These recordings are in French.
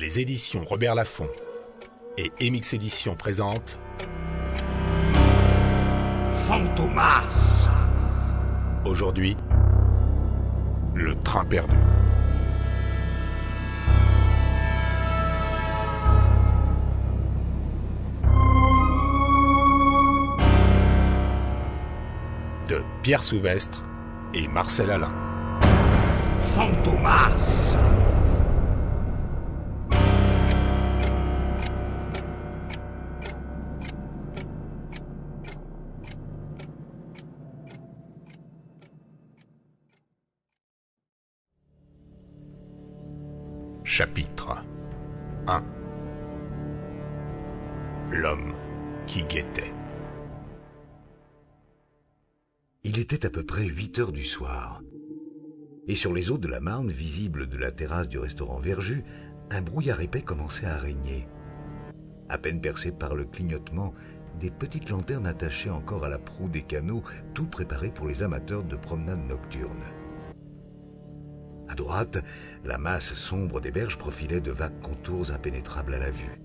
Les éditions Robert Laffont et Emix Éditions présentent Fantomas Aujourd'hui, le train perdu. De Pierre Souvestre et Marcel Alain. Fantomas Chapitre 1 L'homme qui guettait Il était à peu près 8 heures du soir, et sur les eaux de la Marne, visibles de la terrasse du restaurant Verju, un brouillard épais commençait à régner, à peine percé par le clignotement des petites lanternes attachées encore à la proue des canaux tout préparé pour les amateurs de promenades nocturnes. À droite, la masse sombre des berges profilait de vagues contours impénétrables à la vue.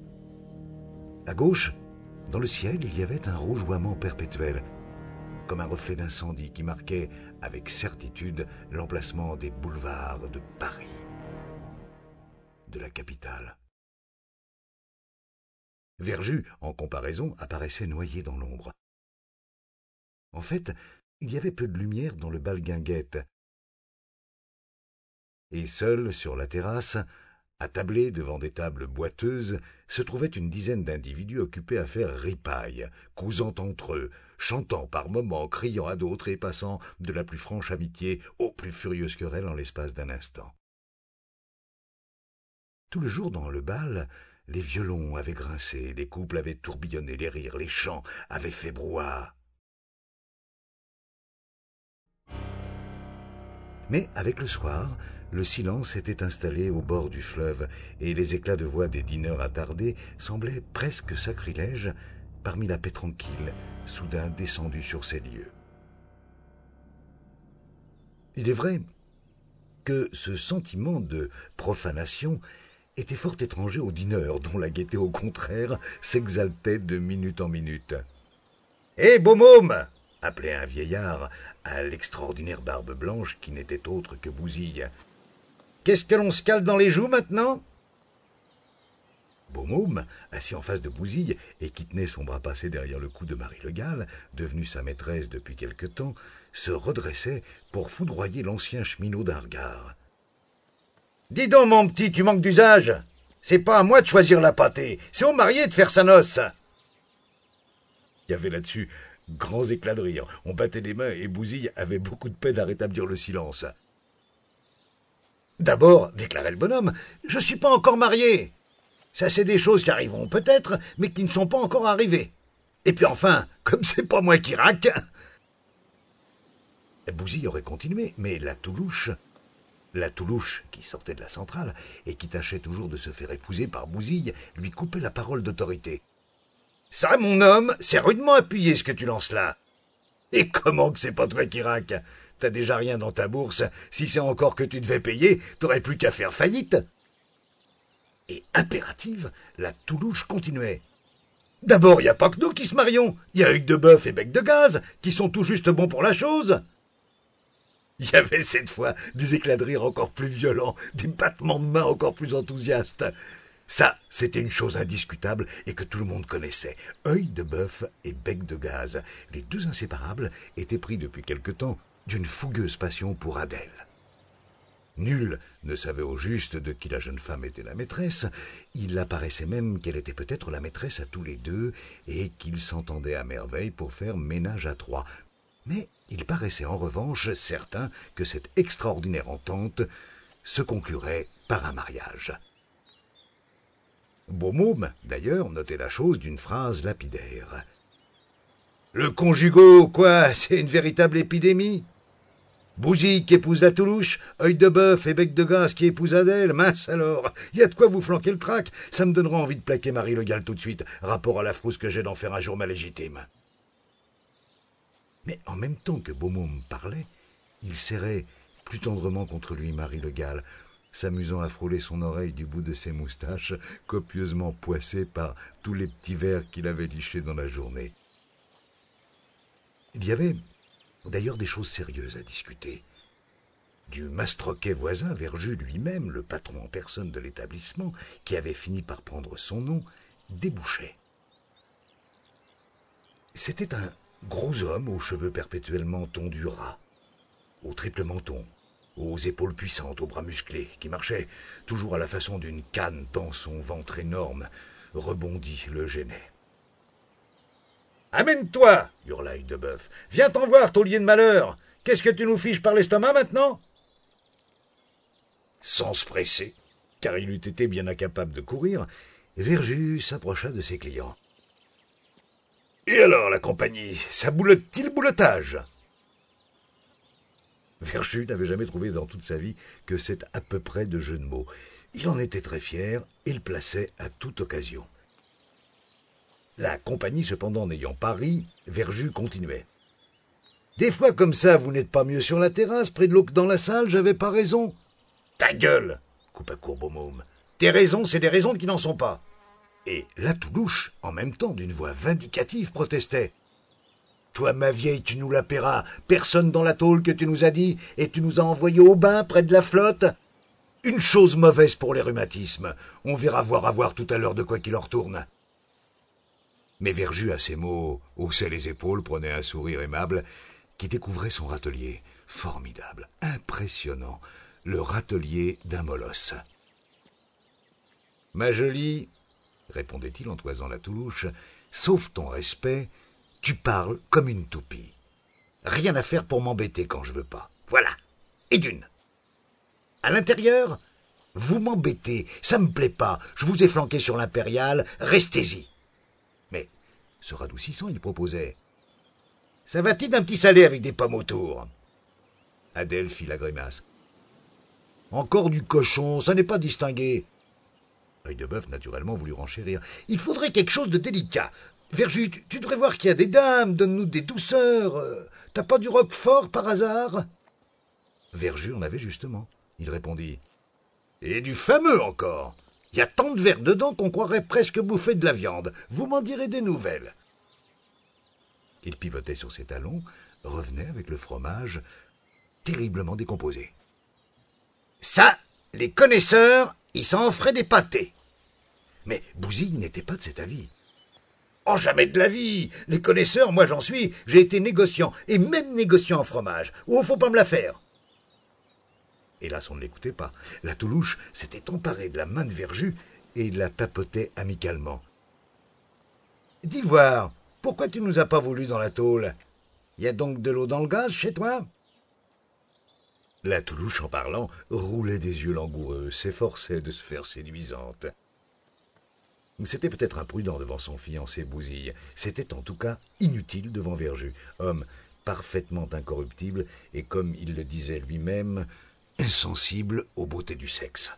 À gauche, dans le ciel, il y avait un rougeoiement perpétuel, comme un reflet d'incendie qui marquait avec certitude l'emplacement des boulevards de Paris, de la capitale. Verju, en comparaison, apparaissait noyé dans l'ombre. En fait, il y avait peu de lumière dans le bal et seul sur la terrasse, attablés devant des tables boiteuses, se trouvait une dizaine d'individus occupés à faire ripaille, cousant entre eux, chantant par moments, criant à d'autres et passant de la plus franche amitié aux plus furieuses querelles en l'espace d'un instant. Tout le jour dans le bal, les violons avaient grincé, les couples avaient tourbillonné, les rires, les chants avaient fait brouhaha. Mais avec le soir, le silence s'était installé au bord du fleuve, et les éclats de voix des dîneurs attardés semblaient presque sacrilèges parmi la paix tranquille, soudain descendue sur ces lieux. Il est vrai que ce sentiment de profanation était fort étranger aux dîneurs, dont la gaieté au contraire s'exaltait de minute en minute. Hé, beau appelait un vieillard à l'extraordinaire barbe blanche qui n'était autre que bousille. Qu'est-ce que l'on se cale dans les joues maintenant Beaumôme, assis en face de bousille et qui tenait son bras passé derrière le cou de Marie Le Gall, devenue sa maîtresse depuis quelque temps, se redressait pour foudroyer l'ancien cheminot d'un regard. Dis donc, mon petit, tu manques d'usage. C'est pas à moi de choisir la pâtée, c'est au marié de faire sa noce. Il y avait là-dessus Grands éclats de rire. On battait les mains et Bouzille avait beaucoup de peine à rétablir le silence. D'abord, déclarait le bonhomme, je ne suis pas encore marié. Ça, c'est des choses qui arriveront peut-être, mais qui ne sont pas encore arrivées. Et puis enfin, comme c'est pas moi qui raque. Bouzille aurait continué, mais la Toulouche, la Toulouche qui sortait de la centrale et qui tâchait toujours de se faire épouser par Bouzille, lui coupait la parole d'autorité. Ça, mon homme, c'est rudement appuyé ce que tu lances là. Et comment que c'est pas toi qui raque T'as déjà rien dans ta bourse. Si c'est encore que tu devais payer, t'aurais plus qu'à faire faillite. Et impérative, la Toulouche continuait. D'abord, il n'y a pas que nous qui se marions. Il y a Hugues de Boeuf et Bec de Gaz, qui sont tout juste bons pour la chose. Il y avait cette fois des éclats de rire encore plus violents, des battements de mains encore plus enthousiastes. Ça, c'était une chose indiscutable et que tout le monde connaissait. Œil de bœuf et bec de gaz, les deux inséparables, étaient pris depuis quelque temps d'une fougueuse passion pour Adèle. Nul ne savait au juste de qui la jeune femme était la maîtresse, il apparaissait même qu'elle était peut-être la maîtresse à tous les deux, et qu'ils s'entendaient à merveille pour faire ménage à trois. Mais il paraissait en revanche certain que cette extraordinaire entente se conclurait par un mariage. Beaumôme, d'ailleurs, notait la chose d'une phrase lapidaire. Le conjugo, quoi, c'est une véritable épidémie Bougie qui épouse la Toulouche, œil de bœuf et bec de gaz qui épouse Adèle, mince alors, y a de quoi vous flanquer le trac, ça me donnera envie de plaquer Marie Le Gall tout de suite, rapport à la frousse que j'ai d'en faire un jour ma légitime. Mais en même temps que me parlait, il serrait plus tendrement contre lui Marie Le Gall, s'amusant à frôler son oreille du bout de ses moustaches, copieusement poissées par tous les petits verres qu'il avait lichés dans la journée. Il y avait d'ailleurs des choses sérieuses à discuter. Du mastroquet voisin, Verjus lui-même, le patron en personne de l'établissement, qui avait fini par prendre son nom, débouchait. C'était un gros homme aux cheveux perpétuellement tondus ras, au triple menton, aux épaules puissantes, aux bras musclés, qui marchait toujours à la façon d'une canne dans son ventre énorme rebondit le gênait. Amène-toi hurla bœuf Viens t'en voir, taulier de malheur Qu'est-ce que tu nous fiches par l'estomac maintenant Sans se presser, car il eût été bien incapable de courir, Vergus s'approcha de ses clients. Et alors, la compagnie, ça boulotte-t-il boulotage? Verchu n'avait jamais trouvé dans toute sa vie que c'est à peu près de jeu de mots. Il en était très fier et le plaçait à toute occasion. La compagnie cependant n'ayant pas ri, Verju continuait. Des fois comme ça, vous n'êtes pas mieux sur la terrasse, près de l'eau que dans la salle, j'avais pas raison. Ta gueule coupa courbeau Beaumôme. Tes raisons, c'est des raisons qui n'en sont pas. Et la Toulouche, en même temps, d'une voix vindicative, protestait. Toi, ma vieille, tu nous la paieras. Personne dans la tôle que tu nous as dit, et tu nous as envoyés au bain près de la flotte. Une chose mauvaise pour les rhumatismes. On verra voir à voir tout à l'heure de quoi qu'il en retourne. Mais Verju, à ces mots, haussait les épaules, prenait un sourire aimable, qui découvrait son râtelier. Formidable, impressionnant, le râtelier d'un molosse. Ma jolie, répondait-il en toisant la toulouche, sauf ton respect, tu parles comme une toupie. Rien à faire pour m'embêter quand je veux pas. Voilà. Et d'une. À l'intérieur, vous m'embêtez, ça me plaît pas, je vous ai flanqué sur l'impériale, restez-y. Mais, se radoucissant, il proposait Ça va-t-il d'un petit salé avec des pommes autour Adèle fit la grimace. Encore du cochon, ça n'est pas distingué. Œil de bœuf, naturellement, voulut renchérir. Il faudrait quelque chose de délicat. Verju, tu, devrais voir qu'il y a des dames, donne-nous des douceurs. Euh, t'as pas du roquefort par hasard Verju en avait justement. Il répondit Et du fameux encore Il y a tant de verres dedans qu'on croirait presque bouffer de la viande. Vous m'en direz des nouvelles. Il pivotait sur ses talons, revenait avec le fromage terriblement décomposé. Ça, les connaisseurs, ils s'en feraient des pâtés. Mais Bouzille n'était pas de cet avis. Oh, jamais de la vie Les connaisseurs, moi j'en suis, j'ai été négociant, et même négociant en fromage. Oh, faut pas me la faire Hélas, on ne l'écoutait pas. La Toulouche s'était emparée de la main de Verju et la tapotait amicalement. Dis voir, pourquoi tu nous as pas voulu dans la tôle Y a donc de l'eau dans le gaz chez toi La Toulouche, en parlant, roulait des yeux langoureux, s'efforçait de se faire séduisante. C'était peut-être imprudent devant son fiancé Bousille, c'était en tout cas inutile devant Verju, homme parfaitement incorruptible et, comme il le disait lui-même, insensible aux beautés du sexe.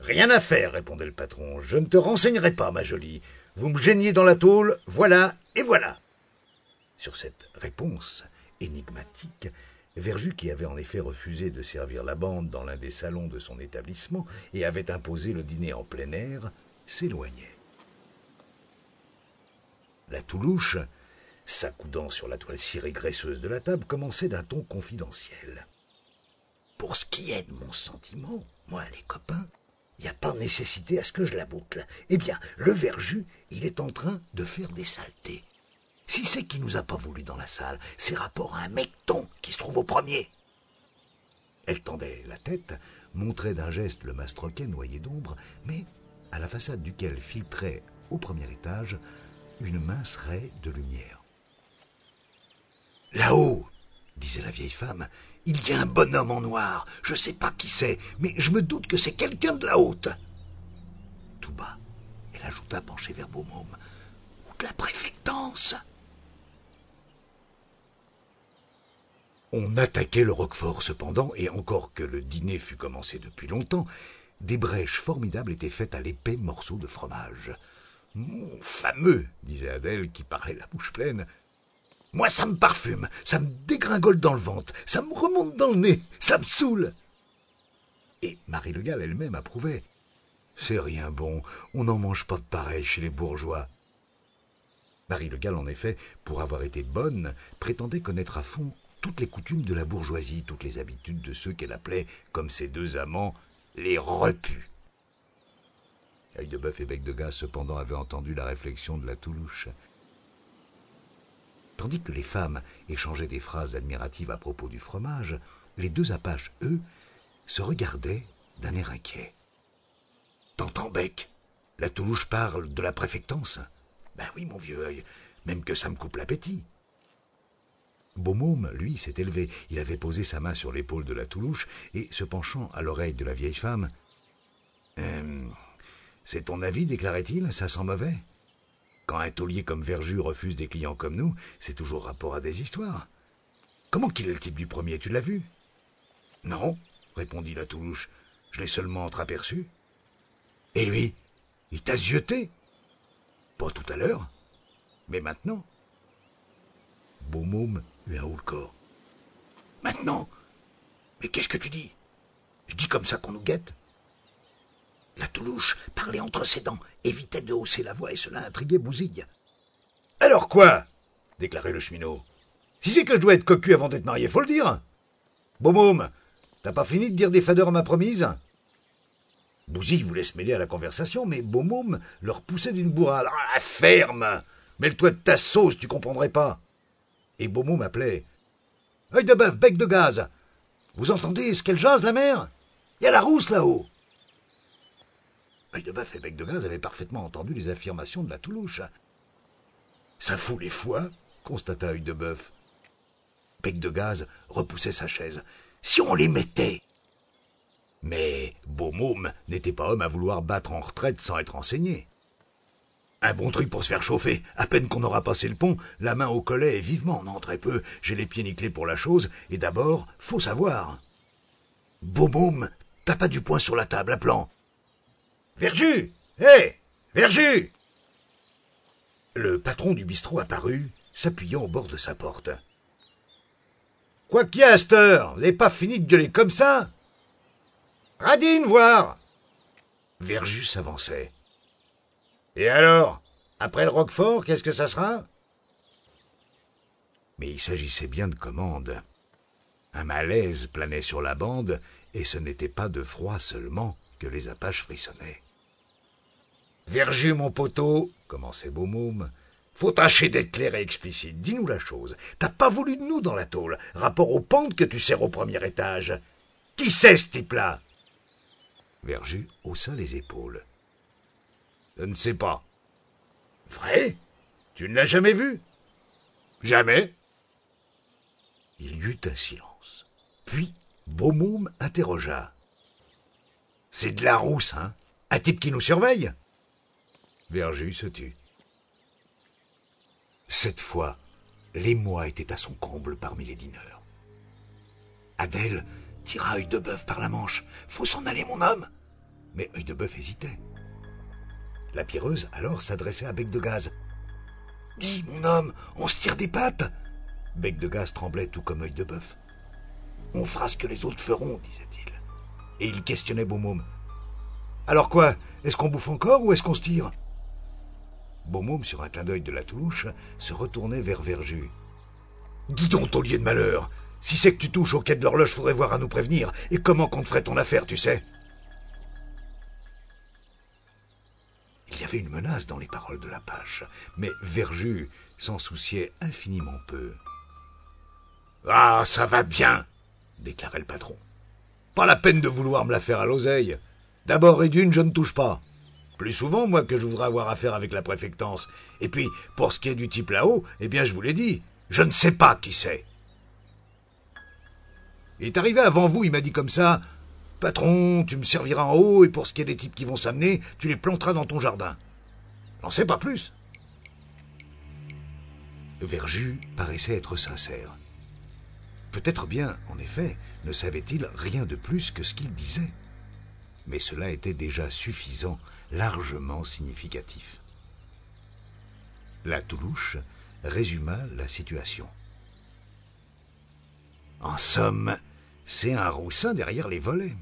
Rien à faire, répondait le patron, je ne te renseignerai pas, ma jolie. Vous me gêniez dans la tôle, voilà et voilà. Sur cette réponse énigmatique, Verju, qui avait en effet refusé de servir la bande dans l'un des salons de son établissement et avait imposé le dîner en plein air, s'éloignait. La Toulouche, s'accoudant sur la toile cirée graisseuse de la table, commençait d'un ton confidentiel. Pour ce qui est de mon sentiment, moi, les copains, il n'y a pas nécessité à ce que je la boucle. Eh bien, le verju, il est en train de faire des saletés. Si c'est qui nous a pas voulu dans la salle, c'est rapport à un mecton qui se trouve au premier. Elle tendait la tête, montrait d'un geste le mastroquet noyé d'ombre, mais à la façade duquel filtrait, au premier étage, une mince raie de lumière. Là-haut, disait la vieille femme, il y a un bonhomme en noir. Je ne sais pas qui c'est, mais je me doute que c'est quelqu'un de la haute. Tout bas, elle ajouta penchée vers Beaumôme. Ou de la préfectance. On attaquait le Roquefort cependant, et encore que le dîner fût commencé depuis longtemps, des brèches formidables étaient faites à l'épais morceau de fromage. Mon fameux, disait Adèle, qui parlait la bouche pleine. Moi, ça me parfume, ça me dégringole dans le ventre, ça me remonte dans le nez, ça me saoule. Et Marie Le Gall elle-même approuvait. C'est rien bon, on n'en mange pas de pareil chez les bourgeois. Marie Le Gall, en effet, pour avoir été bonne, prétendait connaître à fond toutes les coutumes de la bourgeoisie, toutes les habitudes de ceux qu'elle appelait, comme ses deux amants, les repus Œil de bœuf et bec de gaz, cependant, avaient entendu la réflexion de la Toulouche. Tandis que les femmes échangeaient des phrases admiratives à propos du fromage, les deux apaches, eux, se regardaient d'un air inquiet. T'entends, Bec La Toulouche parle de la préfectance Ben oui, mon vieux œil, même que ça me coupe l'appétit. Beaumôme, lui, s'est élevé. Il avait posé sa main sur l'épaule de la Toulouche et, se penchant à l'oreille de la vieille femme, hum, C'est ton avis, déclarait-il, ça sent mauvais Quand un taulier comme Verju refuse des clients comme nous, c'est toujours rapport à des histoires. Comment qu'il est le type du premier, tu l'as vu Non, répondit la Toulouche, je l'ai seulement entreaperçu. Et lui Il t'a zioté Pas tout à l'heure, mais maintenant un le corps. Maintenant Mais qu'est-ce que tu dis Je dis comme ça qu'on nous guette La Toulouche parlait entre ses dents, évitait de hausser la voix et cela intriguait Bouzille. Alors quoi déclarait le cheminot. Si c'est que je dois être cocu avant d'être marié, faut le dire Beau t'as pas fini de dire des fadeurs à ma promise Bouzille voulait se mêler à la conversation, mais Beaumôme leur poussait d'une bourrade. Ah, ferme Mêle-toi de ta sauce, tu comprendrais pas et Beaumont m'appelait. Œil de bœuf, bec de gaz Vous entendez ce qu'elle jase, la mer Il y a la rousse là-haut Œil de bœuf et bec de gaz avaient parfaitement entendu les affirmations de la Toulouche. Ça fout les foies, constata Œil de bœuf. Bec de gaz repoussait sa chaise. Si on les mettait Mais Beaumôme n'était pas homme à vouloir battre en retraite sans être enseigné. Un bon truc pour se faire chauffer. À peine qu'on aura passé le pont, la main au collet et vivement, non, très peu. J'ai les pieds nickelés pour la chose, et d'abord, faut savoir. Boum boum, pas du poing sur la table, appelant. Verju Hé Verju Le patron du bistrot apparut, s'appuyant au bord de sa porte. Quoi qu'il y a à Vous pas fini de gueuler comme ça Radine, voir Verju s'avançait. Et alors Après le Roquefort, qu'est-ce que ça sera Mais il s'agissait bien de commandes. Un malaise planait sur la bande, et ce n'était pas de froid seulement que les apaches frissonnaient. Verju, mon poteau, commençait Beaumôme, faut tâcher d'être clair et explicite. Dis-nous la chose. T'as pas voulu de nous dans la tôle, rapport aux pentes que tu sers au premier étage. Qui c'est ce type-là Verju haussa les épaules. Je ne sais pas. Vrai Tu ne l'as jamais vu Jamais. Il y eut un silence. Puis Beaumoum interrogea. C'est de la rousse, hein Un type qui nous surveille Berger se tut. Cette fois, l'émoi était à son comble parmi les dîneurs. Adèle tira œil de bœuf par la manche. Faut s'en aller, mon homme Mais œil de boeuf hésitait. La pierreuse alors s'adressait à Bec de Gaz. Dis, mon homme, on se tire des pattes Bec de Gaz tremblait tout comme œil de bœuf. On fera ce que les autres feront, disait-il. Et il questionnait Beaumôme. Alors quoi Est-ce qu'on bouffe encore ou est-ce qu'on se tire Beaumôme, sur un clin d'œil de la toulouche, se retournait vers Verju. Dis donc, taulier de malheur Si c'est que tu touches au quai de l'horloge, faudrait voir à nous prévenir. Et comment qu'on ferait ton affaire, tu sais Il y avait une menace dans les paroles de la pâche, mais Verju s'en souciait infiniment peu. Ah, ça va bien déclarait le patron. Pas la peine de vouloir me la faire à l'oseille. D'abord et d'une, je ne touche pas. Plus souvent, moi, que je voudrais avoir affaire avec la préfectance. Et puis, pour ce qui est du type là-haut, eh bien, je vous l'ai dit, je ne sais pas qui c'est. Il est arrivé avant vous, il m'a dit comme ça Patron, tu me serviras en haut, et pour ce qui est des types qui vont s'amener, tu les planteras dans ton jardin. N'en sais pas plus. Verjus paraissait être sincère. Peut-être bien, en effet, ne savait-il rien de plus que ce qu'il disait. Mais cela était déjà suffisant, largement significatif. La Toulouche résuma la situation. En somme, c'est un roussin derrière les volets.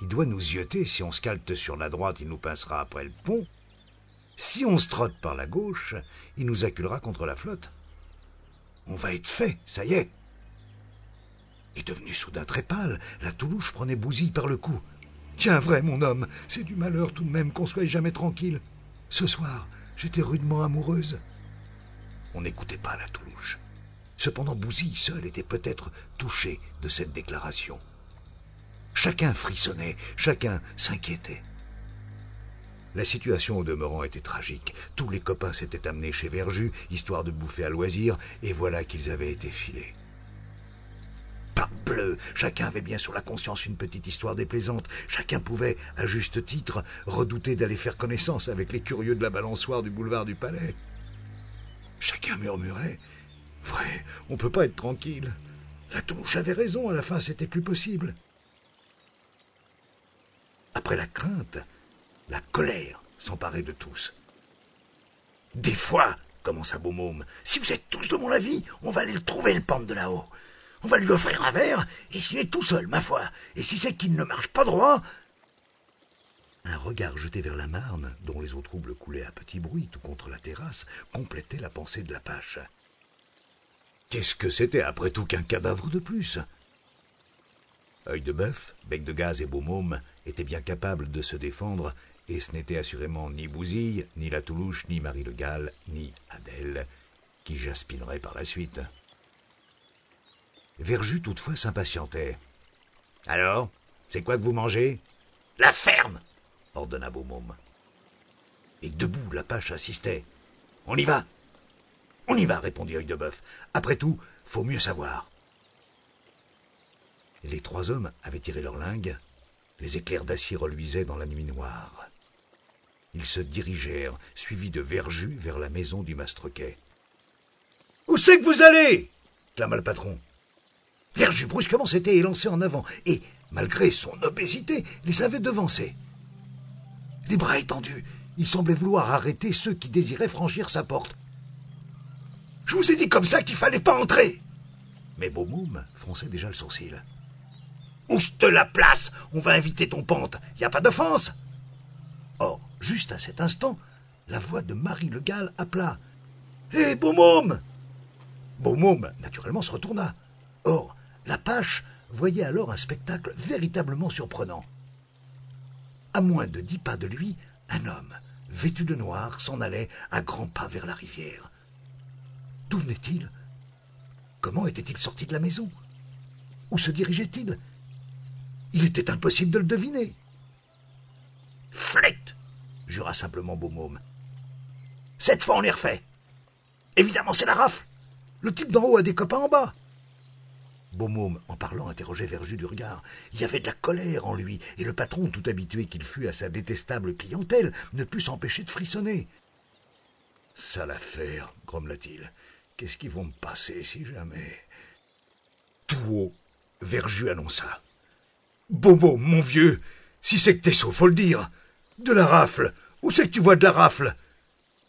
Il doit nous yoter. Si on scalte sur la droite, il nous pincera après le pont. Si on se trotte par la gauche, il nous acculera contre la flotte. On va être fait, ça y est. Et devenu soudain très pâle, la Toulouche prenait Bousille par le cou. Tiens vrai, mon homme, c'est du malheur tout de même qu'on soit jamais tranquille. Ce soir, j'étais rudement amoureuse. On n'écoutait pas la Toulouche. Cependant, Bousille seul était peut-être touché de cette déclaration. Chacun frissonnait, chacun s'inquiétait. La situation au demeurant était tragique. Tous les copains s'étaient amenés chez Verju, histoire de bouffer à loisir, et voilà qu'ils avaient été filés. Parbleu, chacun avait bien sur la conscience une petite histoire déplaisante. Chacun pouvait, à juste titre, redouter d'aller faire connaissance avec les curieux de la balançoire du boulevard du Palais. Chacun murmurait Vrai, on peut pas être tranquille. La touche avait raison, à la fin c'était plus possible. Après la crainte, la colère s'emparait de tous. Des fois, commença Beaumôme, si vous êtes tous de mon avis, on va aller le trouver, le pente de là-haut. On va lui offrir un verre, et s'il est tout seul, ma foi, et si c'est qu'il ne marche pas droit. Un regard jeté vers la Marne, dont les eaux troubles coulaient à petit bruit tout contre la terrasse, complétait la pensée de la Pache. Qu'est-ce que c'était après tout qu'un cadavre de plus Œil de bœuf, bec de gaz et beau étaient bien capables de se défendre, et ce n'était assurément ni Bouzille, ni La Toulouche, ni Marie Le Gall, ni Adèle, qui jaspinerait par la suite. Verju toutefois s'impatientait. Alors, c'est quoi que vous mangez La ferme ordonna Beaumôme. Et debout, la pâche assistait. On y va On y va, répondit Œil de Bœuf. Après tout, faut mieux savoir. Les trois hommes avaient tiré leur lingue. Les éclairs d'acier reluisaient dans la nuit noire. Ils se dirigèrent, suivis de Verju, vers la maison du mastroquet. Où c'est que vous allez clama le patron. Verju brusquement s'était élancé en avant et, malgré son obésité, les avait devancés. Les bras étendus, il semblait vouloir arrêter ceux qui désiraient franchir sa porte. Je vous ai dit comme ça qu'il fallait pas entrer Mais Beaumoum fronçait déjà le sourcil. Où je te la place, on va inviter ton pente, y a pas d'offense. Or, juste à cet instant, la voix de Marie Le Gall appela. Hé, beau môme Beau môme, naturellement, se retourna. Or, la Pache voyait alors un spectacle véritablement surprenant. À moins de dix pas de lui, un homme, vêtu de noir, s'en allait à grands pas vers la rivière. D'où venait-il Comment était-il sorti de la maison Où se dirigeait-il il était impossible de le deviner. Flecte jura simplement Beaumôme. Cette fois, on est refait. Évidemment, c'est la rafle. Le type d'en haut a des copains en bas. Beaumôme, en parlant, interrogeait Verju du regard. Il y avait de la colère en lui, et le patron, tout habitué qu'il fût à sa détestable clientèle, ne put s'empêcher de frissonner. Sale affaire, grommela-t-il. Qu'est-ce qu'ils vont me passer si jamais Tout haut, Verju annonça. Bobo, mon vieux, si c'est que t'es sauf, faut le dire. De la rafle. Où c'est que tu vois de la rafle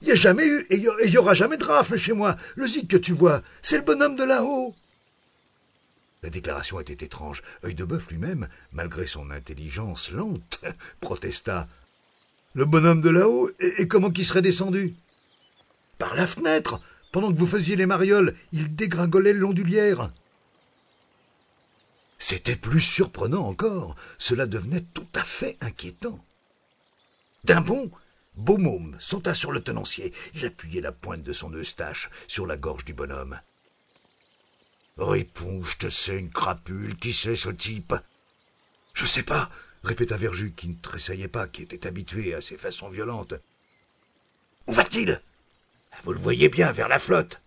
Il n'y a jamais eu et il y aura jamais de rafle chez moi. Le zig que tu vois, c'est le bonhomme de là-haut. La déclaration était étrange. Œil de boeuf lui-même, malgré son intelligence lente, protesta. Le bonhomme de là-haut, et, comment qu'il serait descendu Par la fenêtre Pendant que vous faisiez les marioles, il dégringolait l'ondulière !» C'était plus surprenant encore, cela devenait tout à fait inquiétant. D'un bond, Beaumôme sauta sur le tenancier. Il appuyait la pointe de son eustache sur la gorge du bonhomme. te sais une crapule, qui c'est ce type Je sais pas, répéta Verju, qui ne tressaillait pas, qui était habitué à ces façons violentes. Où va-t-il Vous le voyez bien, vers la flotte.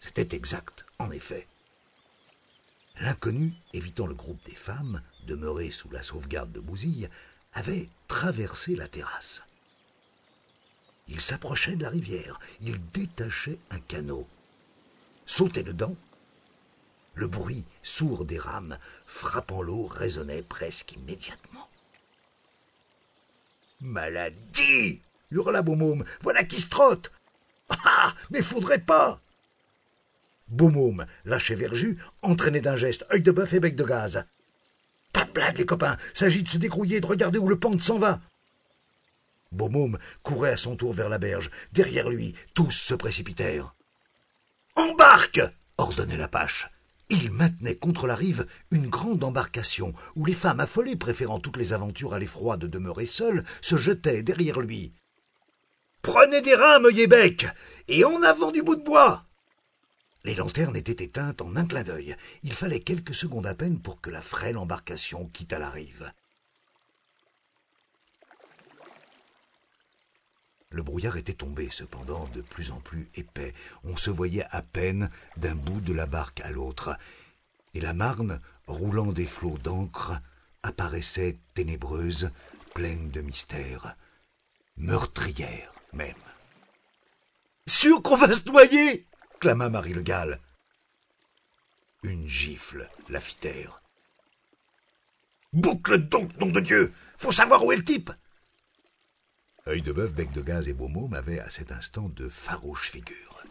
C'était exact, en effet. L'inconnu, évitant le groupe des femmes, demeuré sous la sauvegarde de Bouzille, avait traversé la terrasse. Il s'approchait de la rivière, il détachait un canot, sautait dedans. Le bruit sourd des rames frappant l'eau résonnait presque immédiatement. Maladie hurla Beaumôme, voilà qui se trotte Ah Mais faudrait pas Boumoum, lâché Verju, entraîné d'un geste, œil de bœuf et bec de gaz. Pas de blague, les copains, s'agit de se dégrouiller et de regarder où le pente s'en va. Boumoum courait à son tour vers la berge. Derrière lui, tous se précipitèrent. Embarque ordonnait la pache. Il maintenait contre la rive une grande embarcation où les femmes affolées, préférant toutes les aventures à l'effroi de demeurer seules, se jetaient derrière lui. Prenez des rames, Yébec, et en avant du bout de bois les lanternes étaient éteintes en un clin d'œil. Il fallait quelques secondes à peine pour que la frêle embarcation quittât la rive. Le brouillard était tombé cependant de plus en plus épais. On se voyait à peine d'un bout de la barque à l'autre. Et la Marne, roulant des flots d'encre, apparaissait ténébreuse, pleine de mystères, meurtrière même. Sûr qu'on va se noyer clama Marie Le Gall. Une gifle la fit taire. Boucle donc, nom de Dieu Faut savoir où est le type Œil de bœuf, bec de gaz et beau mot avaient à cet instant de farouches figures.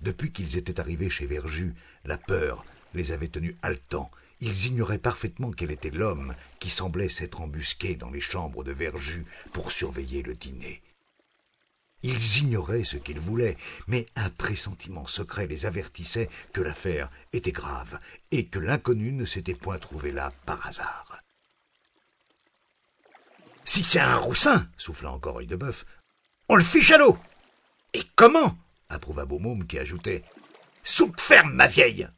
Depuis qu'ils étaient arrivés chez Verju, la peur les avait tenus haletants. Ils ignoraient parfaitement quel était l'homme qui semblait s'être embusqué dans les chambres de Verju pour surveiller le dîner. Ils ignoraient ce qu'ils voulaient, mais un pressentiment secret les avertissait que l'affaire était grave et que l'inconnu ne s'était point trouvé là par hasard. Si c'est un roussin, souffla encore œil de Boeuf. « on le fiche à l'eau. Et comment approuva Beaumôme qui ajoutait Soupe ferme, ma vieille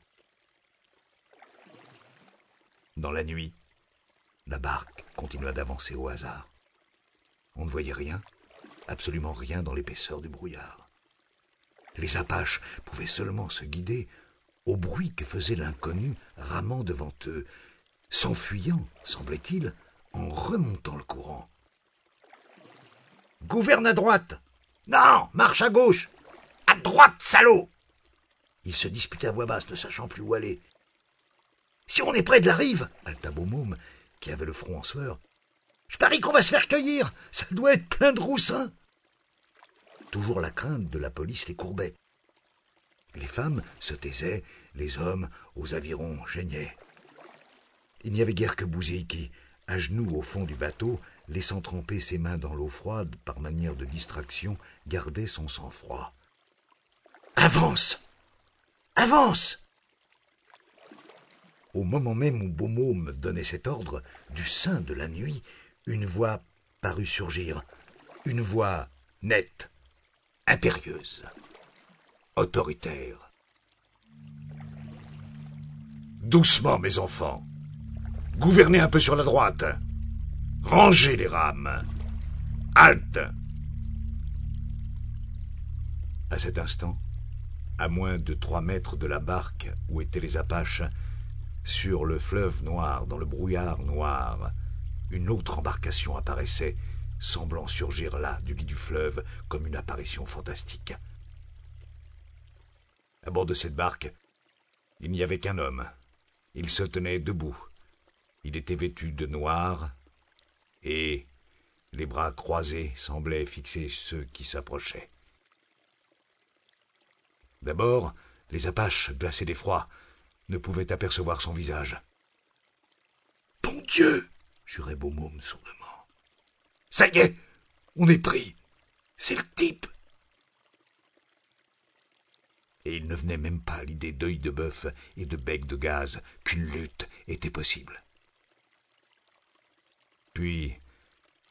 Dans la nuit, la barque continua d'avancer au hasard. On ne voyait rien, absolument rien dans l'épaisseur du brouillard. Les Apaches pouvaient seulement se guider au bruit que faisait l'inconnu ramant devant eux, s'enfuyant, semblait-il, en remontant le courant. Gouverne à droite Non, marche à gauche À droite, salaud Ils se disputaient à voix basse, ne sachant plus où aller. Si on est près de la rive, Alta Beaumôme, qui avait le front en sueur, je parie qu'on va se faire cueillir. Ça doit être plein de roussins. Toujours la crainte de la police les courbait. Les femmes se taisaient, les hommes aux avirons gênaient. Il n'y avait guère que Bouzé qui, à genoux au fond du bateau, laissant tremper ses mains dans l'eau froide par manière de distraction, gardait son sang-froid. Avance Avance Au moment même où me donnait cet ordre, du sein de la nuit, une voix parut surgir, une voix nette, impérieuse, autoritaire. Doucement, mes enfants. Gouvernez un peu sur la droite. Rangez les rames. Halte. À cet instant, à moins de trois mètres de la barque où étaient les Apaches, sur le fleuve noir, dans le brouillard noir, une autre embarcation apparaissait, semblant surgir là du lit du fleuve comme une apparition fantastique. À bord de cette barque, il n'y avait qu'un homme. Il se tenait debout. Il était vêtu de noir et les bras croisés semblaient fixer ceux qui s'approchaient. D'abord, les Apaches, glacés d'effroi, ne pouvaient apercevoir son visage. Bon Dieu jurait Beaumôme sourdement. Ça y est, on est pris. C'est le type. Et il ne venait même pas à l'idée d'œil de bœuf et de bec de gaz qu'une lutte était possible. Puis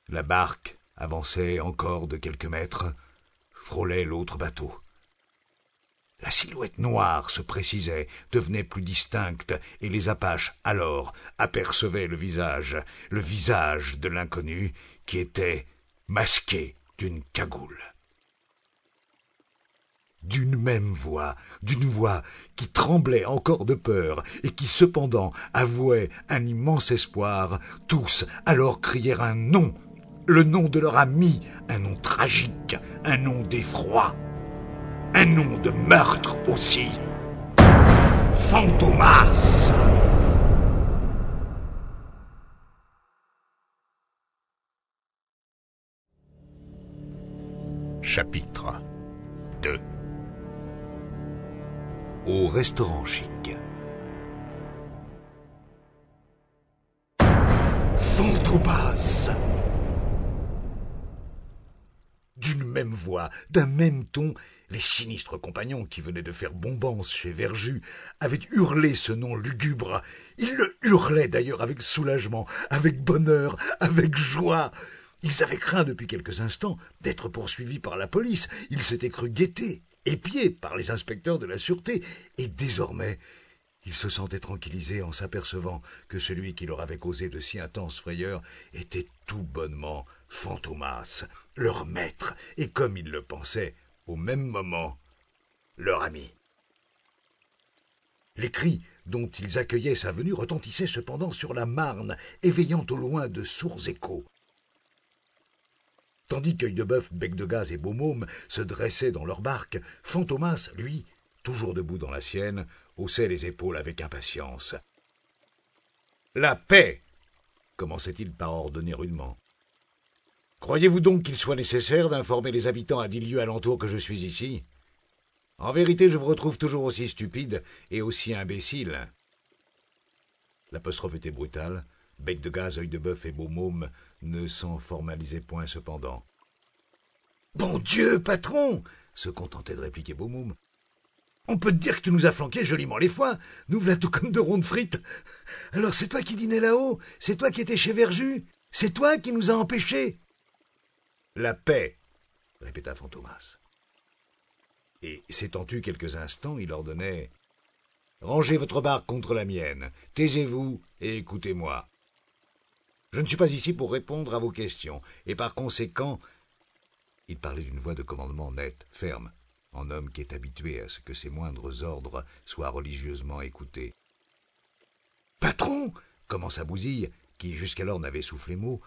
la barque avançait encore de quelques mètres, frôlait l'autre bateau. La silhouette noire se précisait, devenait plus distincte, et les Apaches, alors, apercevaient le visage, le visage de l'inconnu, qui était masqué d'une cagoule. D'une même voix, d'une voix qui tremblait encore de peur et qui cependant avouait un immense espoir, tous alors crièrent un nom, le nom de leur ami, un nom tragique, un nom d'effroi. Un nom de meurtre aussi. Fantomas. Chapitre 2 Au restaurant chic. Fantomas D'une même voix, d'un même ton, les sinistres compagnons qui venaient de faire bombance chez Verju avaient hurlé ce nom lugubre. Ils le hurlaient d'ailleurs avec soulagement, avec bonheur, avec joie. Ils avaient craint depuis quelques instants d'être poursuivis par la police. Ils s'étaient cru guettés, épiés par les inspecteurs de la sûreté. Et désormais, ils se sentaient tranquillisés en s'apercevant que celui qui leur avait causé de si intenses frayeurs était tout bonnement Fantomas, leur maître, et comme ils le pensaient, au même moment, leur ami. Les cris dont ils accueillaient sa venue retentissaient cependant sur la Marne, éveillant au loin de sourds échos. Tandis quœil de bœuf, bec de gaz et beaumôme se dressaient dans leur barque, Fantomas, lui, toujours debout dans la sienne, haussait les épaules avec impatience. La paix commençait-il par ordonner rudement. Croyez-vous donc qu'il soit nécessaire d'informer les habitants à dix lieues alentour que je suis ici En vérité, je vous retrouve toujours aussi stupide et aussi imbécile. L'apostrophe était brutale. Bec de gaz, œil de bœuf et beau ne s'en formalisaient point cependant. Bon Dieu, patron se contentait de répliquer beau On peut te dire que tu nous as flanqué joliment les fois, Nous voilà tout comme de rondes frites. Alors c'est toi qui dînais là-haut, c'est toi qui étais chez Verju, c'est toi qui nous as empêchés. La paix répéta Fantomas. Et s'étant eu quelques instants, il ordonnait Rangez votre barque contre la mienne, taisez-vous et écoutez-moi. Je ne suis pas ici pour répondre à vos questions, et par conséquent. Il parlait d'une voix de commandement nette, ferme, en homme qui est habitué à ce que ses moindres ordres soient religieusement écoutés. Patron commença Bouzille, qui jusqu'alors n'avait soufflé mot,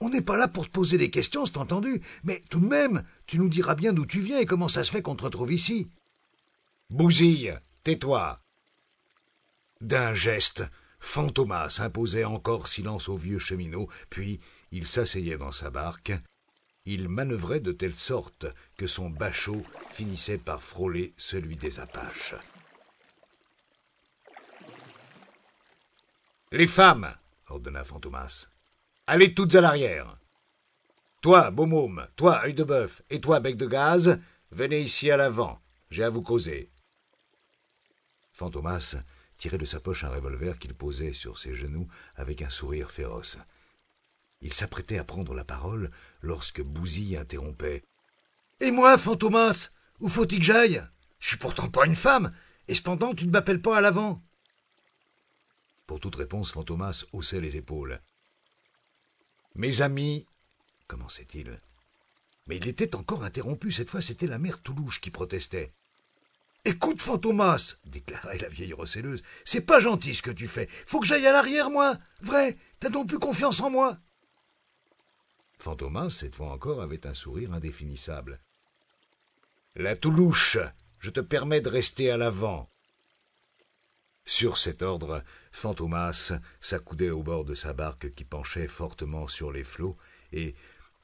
on n'est pas là pour te poser des questions, c'est entendu, mais tout de même, tu nous diras bien d'où tu viens et comment ça se fait qu'on te retrouve ici. Bousille, tais-toi. D'un geste, Fantomas imposait encore silence au vieux cheminot, puis il s'asseyait dans sa barque. Il manœuvrait de telle sorte que son bachot finissait par frôler celui des Apaches. Les femmes ordonna Fantomas. Allez toutes à l'arrière. Toi, beau môme, toi, œil de bœuf, et toi, bec de gaz, venez ici à l'avant. J'ai à vous causer. Fantomas tirait de sa poche un revolver qu'il posait sur ses genoux avec un sourire féroce. Il s'apprêtait à prendre la parole lorsque Bouzy interrompait. Et moi, Fantomas, où faut-il que j'aille Je suis pourtant pas une femme, et cependant tu ne m'appelles pas à l'avant. Pour toute réponse, Fantomas haussait les épaules. Mes amis, commençait-il. Mais il était encore interrompu. Cette fois, c'était la mère Toulouche qui protestait. Écoute, Fantomas, déclarait la vieille recelleuse. « c'est pas gentil ce que tu fais. Faut que j'aille à l'arrière, moi. Vrai, t'as donc plus confiance en moi. Fantomas, cette fois encore, avait un sourire indéfinissable. La Toulouche, je te permets de rester à l'avant. Sur cet ordre, Fantomas s'accoudait au bord de sa barque qui penchait fortement sur les flots et,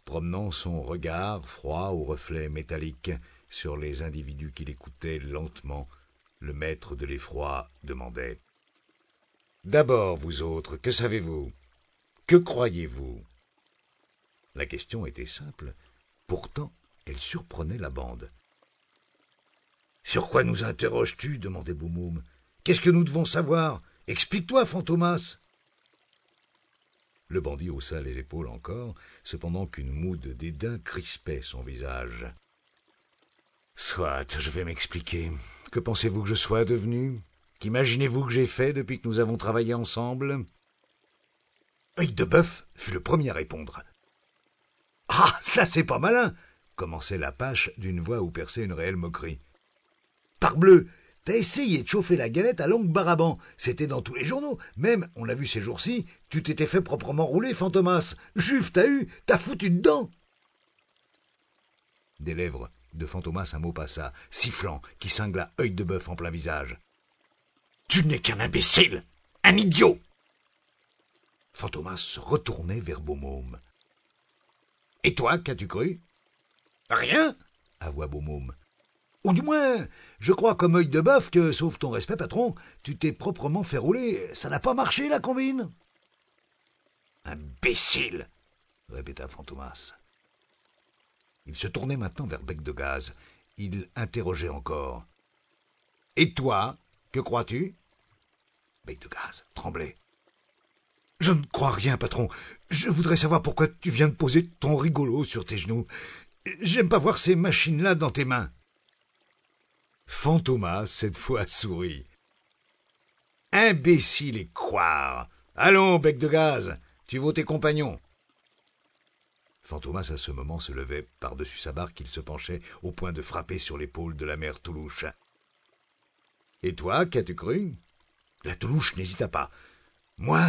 promenant son regard froid aux reflets métalliques sur les individus qui l'écoutaient lentement, le maître de l'effroi demandait D'abord, vous autres, que savez-vous Que croyez-vous La question était simple, pourtant elle surprenait la bande. Sur quoi nous interroges-tu demandait Boumoum. Qu'est-ce que nous devons savoir Explique-toi, Fantomas Le bandit haussa les épaules encore, cependant qu'une moue de dédain crispait son visage. Soit, je vais m'expliquer. Que pensez-vous que je sois devenu Qu'imaginez-vous que j'ai fait depuis que nous avons travaillé ensemble Œil de boeuf !» fut le premier à répondre. Ah, ça c'est pas malin commençait pache d'une voix où perçait une réelle moquerie. Parbleu T'as essayé de chauffer la galette à longue baraban. C'était dans tous les journaux. Même, on l'a vu ces jours-ci, tu t'étais fait proprement rouler, Fantomas. Juve, t'as eu, t'as foutu dedans. Des lèvres de Fantomas un mot passa, sifflant, qui cingla œil de bœuf en plein visage. Tu n'es qu'un imbécile, un idiot. Fantomas se retournait vers Beaumôme. Et toi, qu'as-tu cru Rien, avoua Beaumôme. Ou du moins, je crois comme œil de bœuf que, sauf ton respect, patron, tu t'es proprement fait rouler. Ça n'a pas marché, la combine Imbécile répéta Fantomas. Il se tournait maintenant vers Bec de Gaz. Il interrogeait encore. Et toi, que crois-tu Bec de Gaz tremblait. Je ne crois rien, patron. Je voudrais savoir pourquoi tu viens de poser ton rigolo sur tes genoux. J'aime pas voir ces machines-là dans tes mains. Fantomas, cette fois, sourit. Imbécile et croire. Allons, bec de gaz, tu vaux tes compagnons. Fantomas à ce moment se levait par-dessus sa barre qu'il se penchait au point de frapper sur l'épaule de la mère Toulouche. Et toi, qu'as-tu cru La Toulouche n'hésita pas. Moi,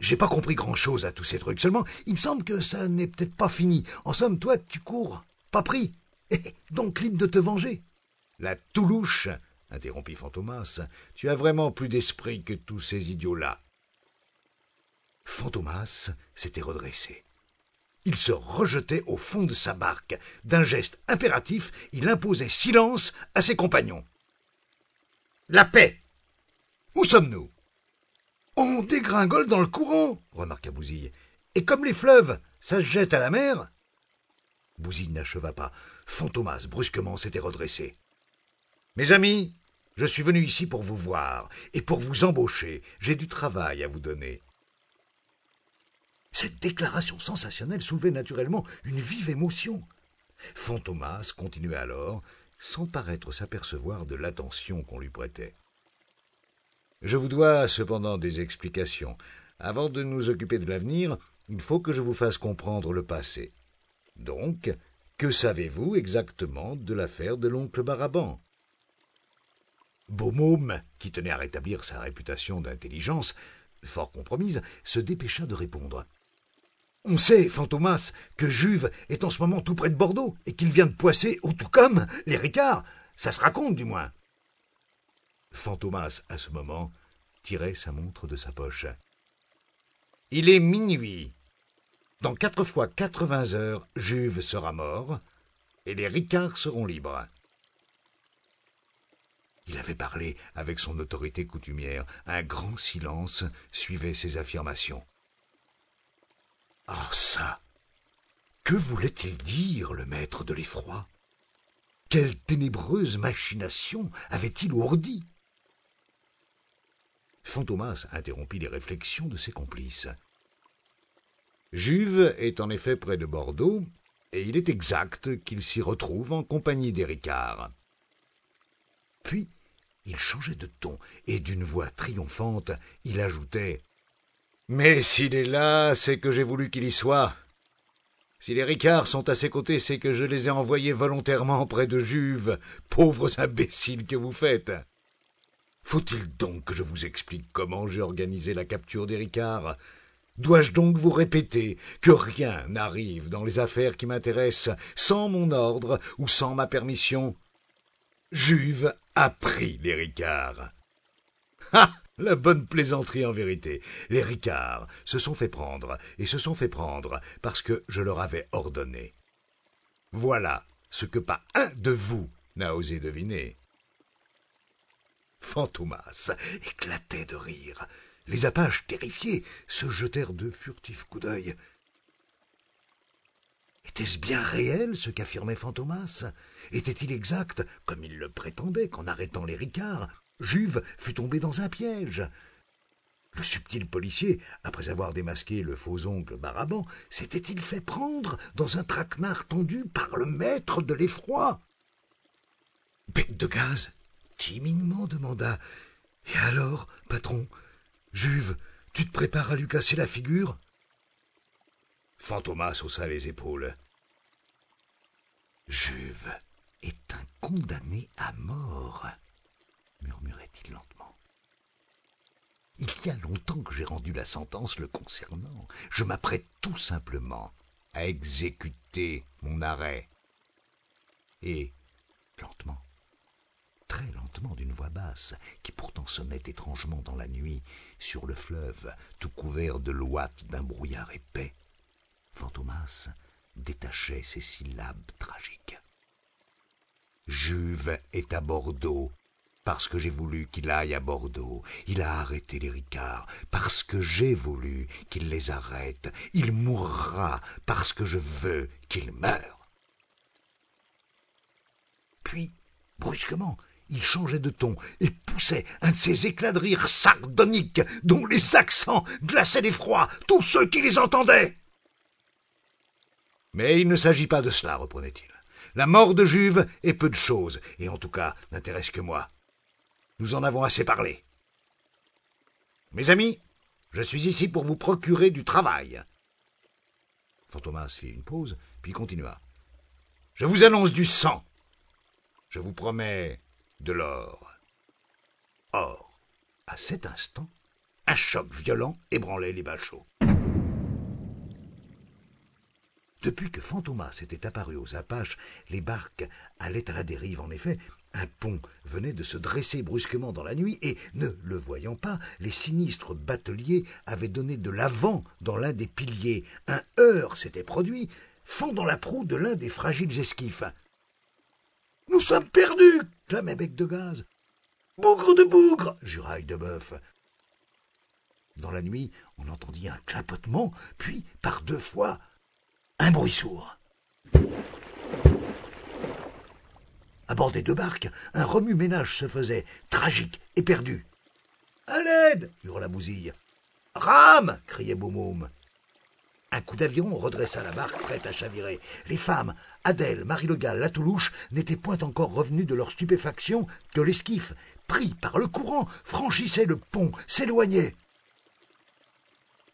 j'ai pas compris grand-chose à tous ces trucs. Seulement, il me semble que ça n'est peut-être pas fini. En somme, toi, tu cours, pas pris. donc libre de te venger. La Toulouche interrompit Fantomas, tu as vraiment plus d'esprit que tous ces idiots-là. Fantomas s'était redressé. Il se rejetait au fond de sa barque. D'un geste impératif, il imposait silence à ses compagnons. La paix Où sommes-nous On dégringole dans le courant, remarqua Bouzille. Et comme les fleuves, ça se jette à la mer Bouzille n'acheva pas. Fantomas, brusquement, s'était redressé. Mes amis, je suis venu ici pour vous voir et pour vous embaucher. J'ai du travail à vous donner. Cette déclaration sensationnelle soulevait naturellement une vive émotion. Fantomas continuait alors, sans paraître s'apercevoir de l'attention qu'on lui prêtait. Je vous dois cependant des explications. Avant de nous occuper de l'avenir, il faut que je vous fasse comprendre le passé. Donc, que savez-vous exactement de l'affaire de l'oncle Baraban Beaumôme, qui tenait à rétablir sa réputation d'intelligence, fort compromise, se dépêcha de répondre. On sait, Fantomas, que Juve est en ce moment tout près de Bordeaux et qu'il vient de poisser, au tout comme, les Ricards. Ça se raconte, du moins. Fantomas, à ce moment, tirait sa montre de sa poche. Il est minuit. Dans quatre fois quatre-vingts heures, Juve sera mort et les Ricards seront libres. Il avait parlé avec son autorité coutumière. Un grand silence suivait ses affirmations. Ah oh, ça Que voulait-il dire, le maître de l'effroi Quelle ténébreuse machination avait-il ourdi ?» Fantomas interrompit les réflexions de ses complices. Juve est en effet près de Bordeaux, et il est exact qu'il s'y retrouve en compagnie d'Ericard. Puis il changeait de ton, et d'une voix triomphante, il ajoutait Mais s'il est là, c'est que j'ai voulu qu'il y soit. Si les Ricards sont à ses côtés, c'est que je les ai envoyés volontairement près de Juve, pauvres imbéciles que vous faites. Faut-il donc que je vous explique comment j'ai organisé la capture des Ricards Dois-je donc vous répéter que rien n'arrive dans les affaires qui m'intéressent sans mon ordre ou sans ma permission Juve a pris les Ricards. Ah la bonne plaisanterie en vérité. Les Ricards se sont fait prendre, et se sont fait prendre parce que je leur avais ordonné. Voilà ce que pas un de vous n'a osé deviner. Fantomas éclatait de rire. Les apaches, terrifiés, se jetèrent de furtifs coups d'œil. Était-ce bien réel ce qu'affirmait Fantomas Était-il exact, comme il le prétendait, qu'en arrêtant les Ricards, Juve fut tombé dans un piège Le subtil policier, après avoir démasqué le faux oncle Baraban, s'était-il fait prendre dans un traquenard tendu par le maître de l'effroi Bête de gaz timidement demanda Et alors, patron Juve, tu te prépares à lui casser la figure Fantomas haussa les épaules. Juve est un condamné à mort, murmurait-il lentement. Il y a longtemps que j'ai rendu la sentence le concernant. Je m'apprête tout simplement à exécuter mon arrêt. Et, lentement, très lentement d'une voix basse, qui pourtant sonnait étrangement dans la nuit, sur le fleuve, tout couvert de l'ouate d'un brouillard épais, Fantomas détachait ses syllabes tragiques. Juve est à Bordeaux parce que j'ai voulu qu'il aille à Bordeaux. Il a arrêté les Ricards parce que j'ai voulu qu'il les arrête. Il mourra parce que je veux qu'il meure. Puis, brusquement, il changeait de ton et poussait un de ces éclats de rire sardoniques dont les accents glaçaient l'effroi tous ceux qui les entendaient. Mais il ne s'agit pas de cela, reprenait-il. La mort de Juve est peu de chose, et en tout cas n'intéresse que moi. Nous en avons assez parlé. Mes amis, je suis ici pour vous procurer du travail. Fantomas fit une pause, puis continua. Je vous annonce du sang. Je vous promets de l'or. Or, à cet instant, un choc violent ébranlait les bachots. Depuis que Fantomas était apparu aux Apaches, les barques allaient à la dérive, en effet. Un pont venait de se dresser brusquement dans la nuit et, ne le voyant pas, les sinistres bateliers avaient donné de l'avant dans l'un des piliers. Un heurt s'était produit, fendant la proue de l'un des fragiles esquifs. Nous sommes perdus clamait Bec de Gaz. Bougre de bougre jura de Boeuf. Dans la nuit, on entendit un clapotement, puis, par deux fois, un bruit sourd. À bord des deux barques, un remue-ménage se faisait, tragique, et perdu. « À l'aide hurla Bousille. Rame criait Boumoum. Un coup d'avion redressa la barque prête à chavirer. Les femmes, Adèle, Marie Le La Toulouche, n'étaient point encore revenues de leur stupéfaction que l'esquif, pris par le courant, franchissait le pont, s'éloignait.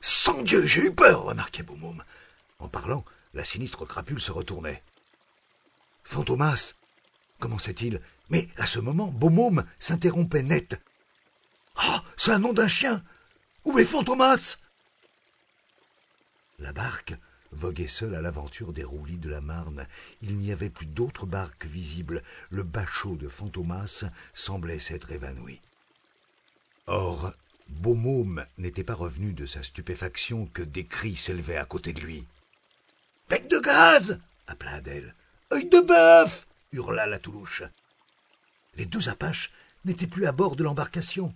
Sans Dieu, j'ai eu peur, remarquait Boumoum. En parlant, la sinistre crapule se retournait. Fantomas commençait-il. Mais à ce moment, Beaumôme s'interrompait net. Ah C'est un nom d'un chien Où est Fantomas La barque voguait seule à l'aventure des roulis de la Marne. Il n'y avait plus d'autre barque visible. Le bachot de Fantomas semblait s'être évanoui. Or, Beaumôme n'était pas revenu de sa stupéfaction que des cris s'élevaient à côté de lui. Bec de gaz appela Adèle. Œil de bœuf hurla la Toulouche. Les deux Apaches n'étaient plus à bord de l'embarcation.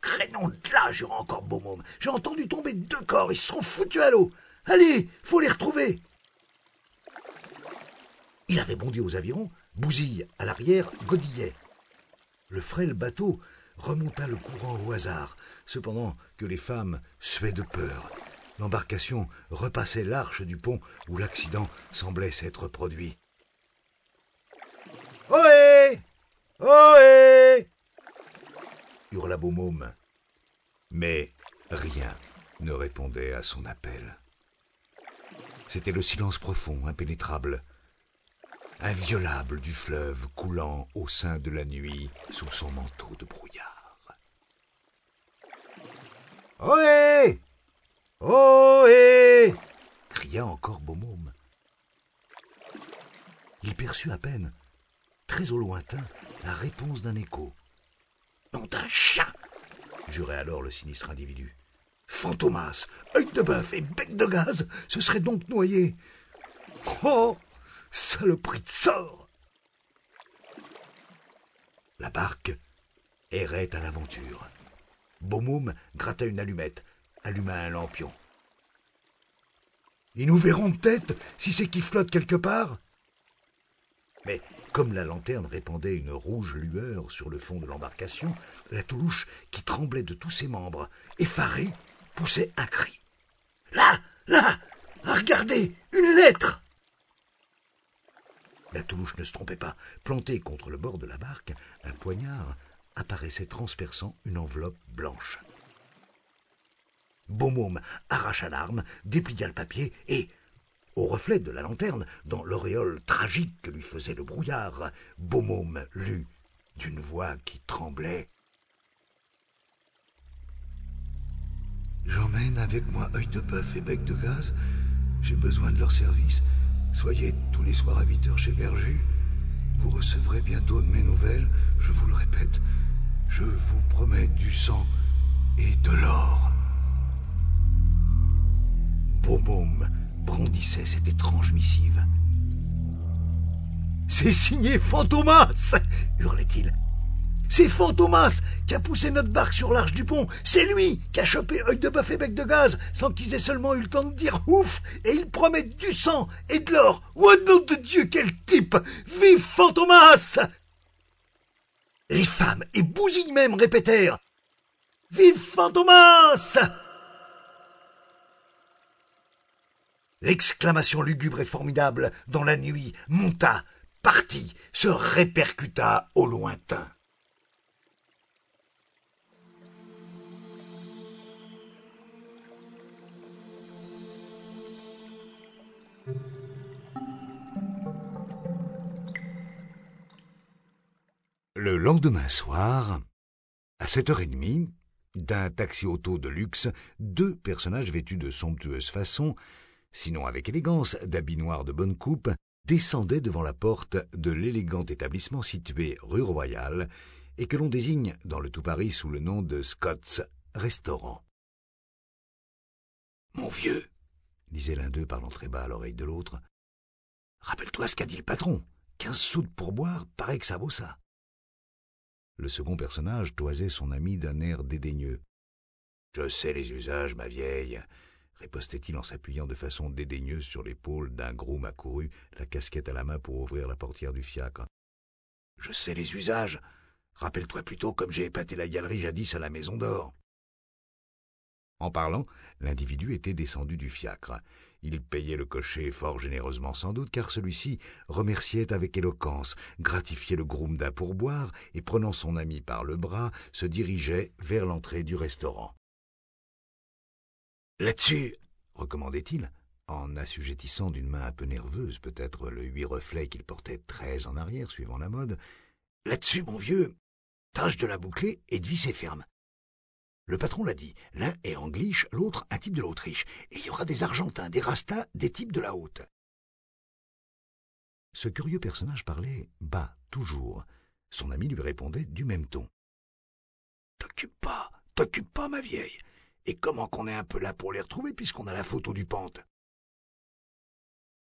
Crénon de là, jura encore beau J'ai entendu tomber deux corps, ils seront foutus à l'eau. Allez, faut les retrouver. Il avait bondi aux avirons, bousille à l'arrière, godillait. Le frêle bateau remonta le courant au hasard, cependant que les femmes suaient de peur l'embarcation repassait l'arche du pont où l'accident semblait s'être produit. Ohé Ohé hurla Beaumôme. Mais rien ne répondait à son appel. C'était le silence profond, impénétrable, inviolable du fleuve coulant au sein de la nuit sous son manteau de brouillard. Ohé Oh cria encore Beau Il perçut à peine, très au lointain, la réponse d'un écho. Nom d'un chat jurait alors le sinistre individu. Fantomas, œil de bœuf et bec de gaz, ce serait donc noyé. Oh prix de sort La barque errait à l'aventure. Beaumôme gratta une allumette, alluma un lampion. Et nous verrons peut-être si c'est qui flotte quelque part. Mais comme la lanterne répandait une rouge lueur sur le fond de l'embarcation, la Toulouche, qui tremblait de tous ses membres, effarée, poussait un cri. Là, là, regardez, une lettre La Toulouche ne se trompait pas. Planté contre le bord de la barque, un poignard apparaissait transperçant une enveloppe blanche. Beaumôme arracha l'arme, déplia le papier et, au reflet de la lanterne, dans l'auréole tragique que lui faisait le brouillard, Beaumôme lut, d'une voix qui tremblait J'emmène avec moi œil de bœuf et bec de gaz. J'ai besoin de leur service. Soyez tous les soirs à 8 heures chez Berju. Vous recevrez bientôt de mes nouvelles. Je vous le répète, je vous promets du sang et de l'or. Beaumôme brandissait cette étrange missive. C'est signé Fantomas hurlait-il. C'est Fantomas qui a poussé notre barque sur l'arche du pont. C'est lui qui a chopé œil de bœuf et bec de gaz sans qu'ils aient seulement eu le temps de dire ouf et il promet du sang et de l'or. Oh nom de Dieu, quel type Vive Fantomas Les femmes et bousilles même répétèrent Vive Fantomas L'exclamation lugubre et formidable dans la nuit monta, partit, se répercuta au lointain. Le lendemain soir, à 7 et demie, d'un taxi auto de luxe, deux personnages vêtus de somptueuses façons sinon avec élégance, d'habits noirs de bonne coupe, descendait devant la porte de l'élégant établissement situé rue Royale et que l'on désigne dans le tout Paris sous le nom de Scott's Restaurant. Mon vieux, disait l'un d'eux parlant très bas à l'oreille de l'autre, rappelle-toi ce qu'a dit le patron. Quinze sous de pourboire, paraît que ça vaut ça. Le second personnage toisait son ami d'un air dédaigneux. Je sais les usages, ma vieille répostait il en s'appuyant de façon dédaigneuse sur l'épaule d'un groom accouru, la casquette à la main pour ouvrir la portière du fiacre. Je sais les usages. Rappelle-toi plutôt comme j'ai épaté la galerie jadis à la Maison d'Or. En parlant, l'individu était descendu du fiacre. Il payait le cocher fort généreusement sans doute, car celui-ci remerciait avec éloquence, gratifiait le groom d'un pourboire, et prenant son ami par le bras, se dirigeait vers l'entrée du restaurant. Là-dessus, recommandait-il, en assujettissant d'une main un peu nerveuse peut-être le huit reflets qu'il portait très en arrière suivant la mode. Là-dessus, mon vieux, tâche de la boucler et de visser ferme. Le patron l'a dit, l'un est gliche, l'autre un type de l'Autriche, et il y aura des Argentins, des Rastas, des types de la haute. Ce curieux personnage parlait bas, toujours. Son ami lui répondait du même ton. T'occupe pas, t'occupe pas, ma vieille. Et comment qu'on est un peu là pour les retrouver puisqu'on a la photo du pente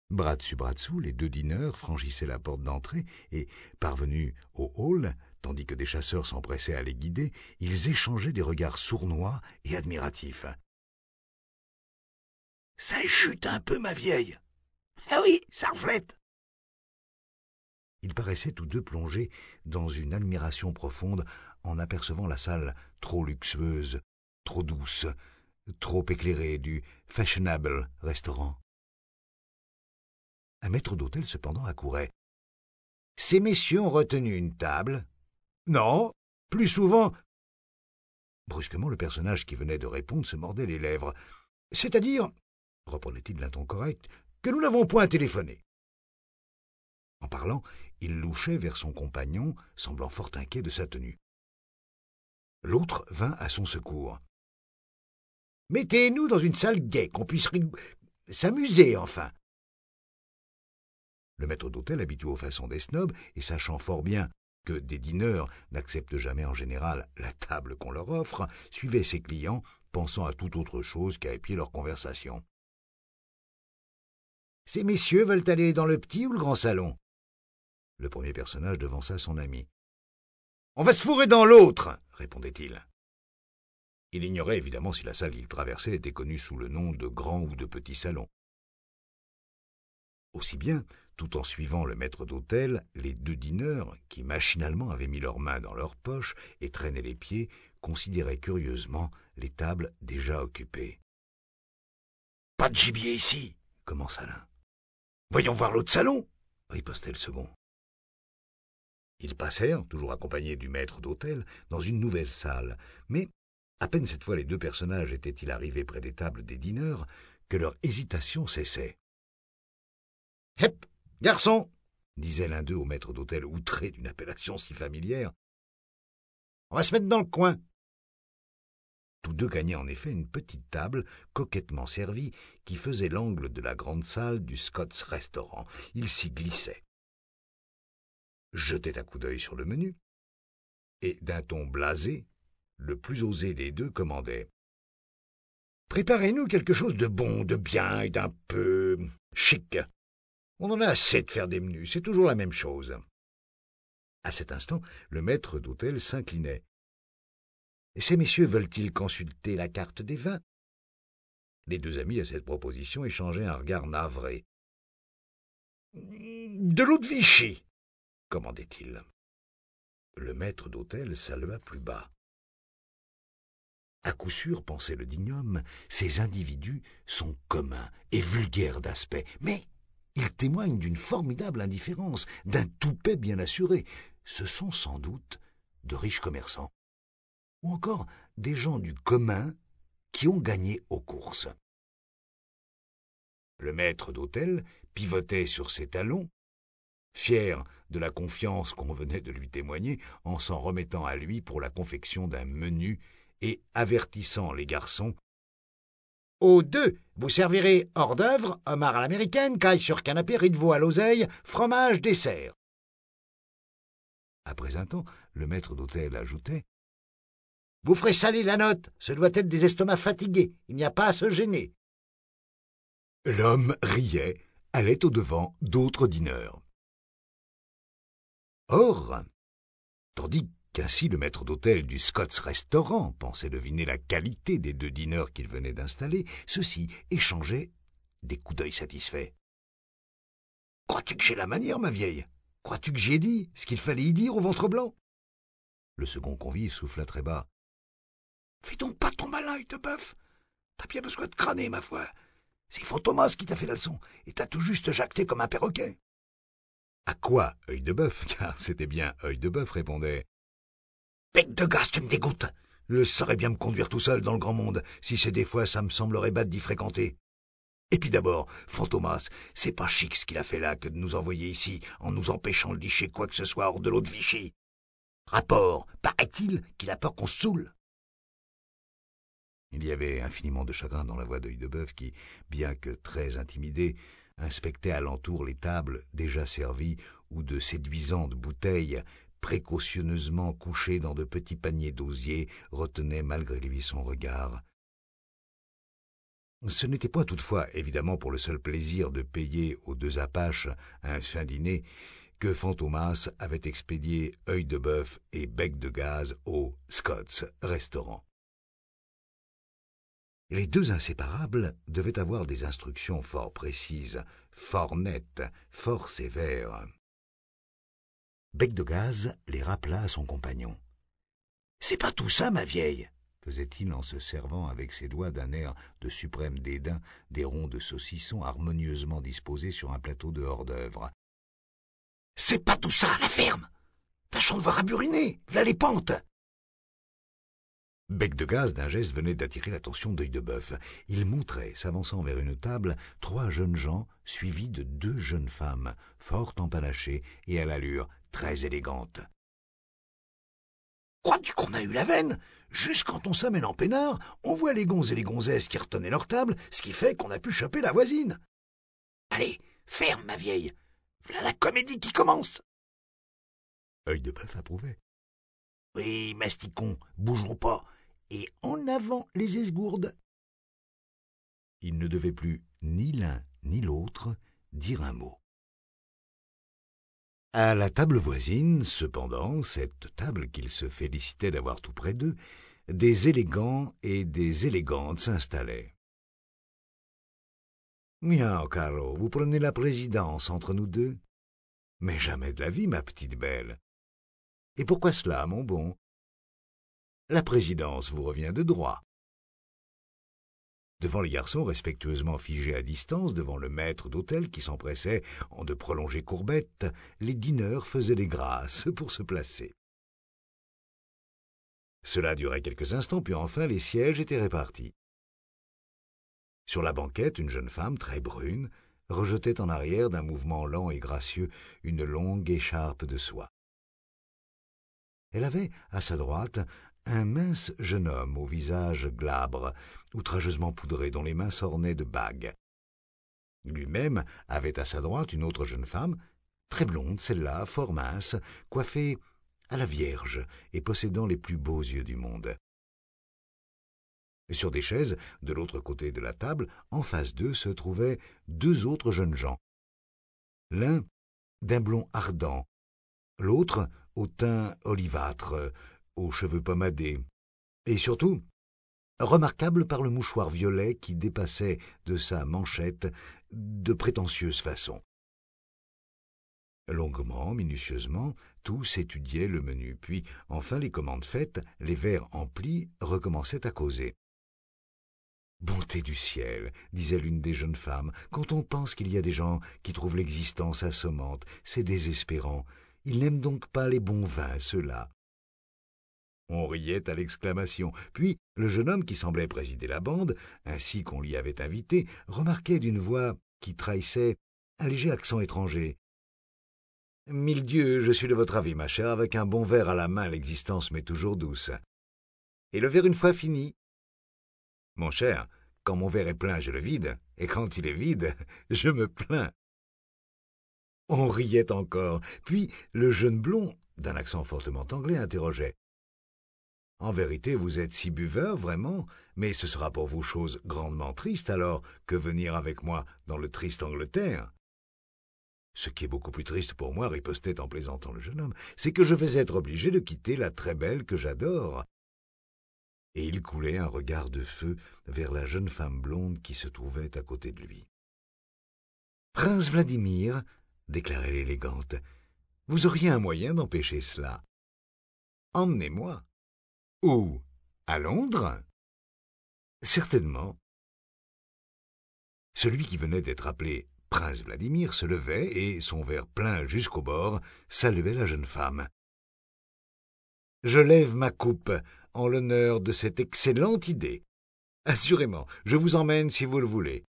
Bras dessus bras dessous, les deux dîneurs franchissaient la porte d'entrée et, parvenus au hall, tandis que des chasseurs s'empressaient à les guider, ils échangeaient des regards sournois et admiratifs. Ça chute un peu, ma vieille Ah oui, ça reflète Ils paraissaient tous deux plongés dans une admiration profonde en apercevant la salle trop luxueuse trop douce, trop éclairée du fashionable restaurant. Un maître d'hôtel cependant accourait. Ces messieurs ont retenu une table Non, plus souvent. Brusquement, le personnage qui venait de répondre se mordait les lèvres. C'est-à-dire, reprenait-il d'un ton correct, que nous n'avons point téléphoné. En parlant, il louchait vers son compagnon, semblant fort inquiet de sa tenue. L'autre vint à son secours. Mettez-nous dans une salle gaie, qu'on puisse s'amuser, enfin. Le maître d'hôtel, habitué aux façons des snobs, et sachant fort bien que des dîneurs n'acceptent jamais en général la table qu'on leur offre, suivait ses clients, pensant à tout autre chose qu'à épier leur conversation. Ces messieurs veulent aller dans le petit ou le grand salon Le premier personnage devança son ami. On va se fourrer dans l'autre, répondait-il. Il ignorait évidemment si la salle qu'il traversait était connue sous le nom de grand ou de petit salon. Aussi bien, tout en suivant le maître d'hôtel, les deux dîneurs, qui machinalement avaient mis leurs mains dans leurs poches et traînaient les pieds, considéraient curieusement les tables déjà occupées. Pas de gibier ici, commença l'un. Voyons voir l'autre salon, ripostait le second. Ils passèrent, toujours accompagnés du maître d'hôtel, dans une nouvelle salle, mais à peine cette fois les deux personnages étaient-ils arrivés près des tables des dîneurs que leur hésitation cessait. Hep Garçon disait l'un d'eux au maître d'hôtel, outré d'une appellation si familière. On va se mettre dans le coin. Tous deux gagnaient en effet une petite table coquettement servie qui faisait l'angle de la grande salle du Scots Restaurant. Ils s'y glissaient, jetaient un coup d'œil sur le menu, et d'un ton blasé, le plus osé des deux commandait. Préparez-nous quelque chose de bon, de bien et d'un peu chic. On en a assez de faire des menus, c'est toujours la même chose. À cet instant, le maître d'hôtel s'inclinait. Ces messieurs veulent-ils consulter la carte des vins Les deux amis, à cette proposition, échangeaient un regard navré. De l'eau de Vichy commandait-il. Le maître d'hôtel salua plus bas. À coup sûr, pensait le digne homme, ces individus sont communs et vulgaires d'aspect, mais ils témoignent d'une formidable indifférence, d'un toupet bien assuré. Ce sont sans doute de riches commerçants, ou encore des gens du commun qui ont gagné aux courses. Le maître d'hôtel pivotait sur ses talons, fier de la confiance qu'on venait de lui témoigner en s'en remettant à lui pour la confection d'un menu et avertissant les garçons. Aux deux, vous servirez hors d'œuvre, homard à l'américaine, caille sur canapé, riz de à l'oseille, fromage, dessert. Après un temps, le maître d'hôtel ajoutait Vous ferez saler la note, ce doit être des estomacs fatigués, il n'y a pas à se gêner. L'homme riait, allait au-devant d'autres dîneurs. Or, tandis qu'ainsi le maître d'hôtel du Scots Restaurant pensait deviner la qualité des deux dîneurs qu'il venait d'installer, ceux-ci échangeaient des coups d'œil satisfaits. Crois-tu que j'ai la manière, ma vieille Crois-tu que j'ai dit ce qu'il fallait y dire au ventre blanc Le second convive souffla très bas. Fais donc pas ton malin, de bœuf T'as bien besoin de crâner, ma foi c'est Fantomas qui t'a fait la leçon, et t'as tout juste jacté comme un perroquet. À quoi œil de bœuf, car c'était bien œil de bœuf, répondait. Bête de gaz, tu me dégoûtes. Je saurais bien me conduire tout seul dans le grand monde, si c'est des fois ça me semblerait bête d'y fréquenter. Et puis d'abord, Fantomas, c'est pas chic ce qu'il a fait là que de nous envoyer ici en nous empêchant de licher quoi que ce soit hors de l'eau de Vichy. Rapport, paraît-il qu'il a peur qu'on se saoule. Il y avait infiniment de chagrin dans la voix d'œil de bœuf qui, bien que très intimidé, inspectait alentour les tables déjà servies ou de séduisantes bouteilles précautionneusement couché dans de petits paniers d'osier, retenait malgré lui son regard. Ce n'était point toutefois, évidemment pour le seul plaisir de payer aux deux Apaches un fin dîner, que Fantomas avait expédié œil de bœuf et bec de gaz au Scott's restaurant. Les deux inséparables devaient avoir des instructions fort précises, fort nettes, fort sévères. Bec de gaz les rappela à son compagnon. C'est pas tout ça, ma vieille, faisait-il en se servant avec ses doigts d'un air de suprême dédain des ronds de saucisson harmonieusement disposés sur un plateau de hors-d'œuvre. C'est pas tout ça, la ferme Tâchons de voir aburiner v'là les pentes Bec de gaz d'un geste venait d'attirer l'attention d'œil de bœuf. Il montrait, s'avançant vers une table, trois jeunes gens suivis de deux jeunes femmes, fort empanachées et à l'allure très élégante. Crois-tu qu'on a eu la veine Juste quand on s'amène en peinard, on voit les gonzes et les gonzesses qui retenaient leur table, ce qui fait qu'on a pu choper la voisine. Allez, ferme, ma vieille. Voilà la comédie qui commence. Œil de bœuf approuvait. Oui, Masticon, bougeons pas, et en avant les esgourdes. Il ne devait plus ni l'un ni l'autre dire un mot. À la table voisine, cependant, cette table qu'ils se félicitaient d'avoir tout près d'eux, des élégants et des élégantes s'installaient. Miao, Caro, vous prenez la présidence entre nous deux. Mais jamais de la vie, ma petite belle. Et pourquoi cela, mon bon La présidence vous revient de droit devant les garçons respectueusement figés à distance, devant le maître d'hôtel qui s'empressait en de prolongées courbettes, les dîneurs faisaient des grâces pour se placer. Cela durait quelques instants, puis enfin les sièges étaient répartis. Sur la banquette, une jeune femme très brune rejetait en arrière d'un mouvement lent et gracieux une longue écharpe de soie. Elle avait, à sa droite, un mince jeune homme au visage glabre, outrageusement poudré, dont les mains s'ornaient de bagues. Lui-même avait à sa droite une autre jeune femme, très blonde, celle-là, fort mince, coiffée à la Vierge et possédant les plus beaux yeux du monde. Sur des chaises, de l'autre côté de la table, en face d'eux, se trouvaient deux autres jeunes gens. L'un d'un blond ardent, l'autre au teint olivâtre, aux cheveux pommadés, et surtout remarquable par le mouchoir violet qui dépassait de sa manchette de prétentieuse façon. Longuement, minutieusement, tous étudiaient le menu, puis, enfin, les commandes faites, les verres emplis recommençaient à causer. Bonté du ciel, disait l'une des jeunes femmes, quand on pense qu'il y a des gens qui trouvent l'existence assommante, c'est désespérant. Ils n'aiment donc pas les bons vins, ceux-là. On riait à l'exclamation. Puis le jeune homme qui semblait présider la bande, ainsi qu'on l'y avait invité, remarquait d'une voix qui trahissait un léger accent étranger. Mille dieux, je suis de votre avis, ma chère, avec un bon verre à la main, l'existence m'est toujours douce. Et le verre une fois fini. Mon cher, quand mon verre est plein, je le vide, et quand il est vide, je me plains. On riait encore, puis le jeune blond, d'un accent fortement anglais, interrogeait. En vérité, vous êtes si buveur, vraiment, mais ce sera pour vous chose grandement triste alors que venir avec moi dans le triste Angleterre. Ce qui est beaucoup plus triste pour moi, ripostait en plaisantant le jeune homme, c'est que je vais être obligé de quitter la très belle que j'adore. Et il coulait un regard de feu vers la jeune femme blonde qui se trouvait à côté de lui. Prince Vladimir, déclarait l'élégante, vous auriez un moyen d'empêcher cela. Emmenez-moi. Où À Londres Certainement. Celui qui venait d'être appelé Prince Vladimir se levait et, son verre plein jusqu'au bord, saluait la jeune femme. Je lève ma coupe en l'honneur de cette excellente idée. Assurément, je vous emmène si vous le voulez.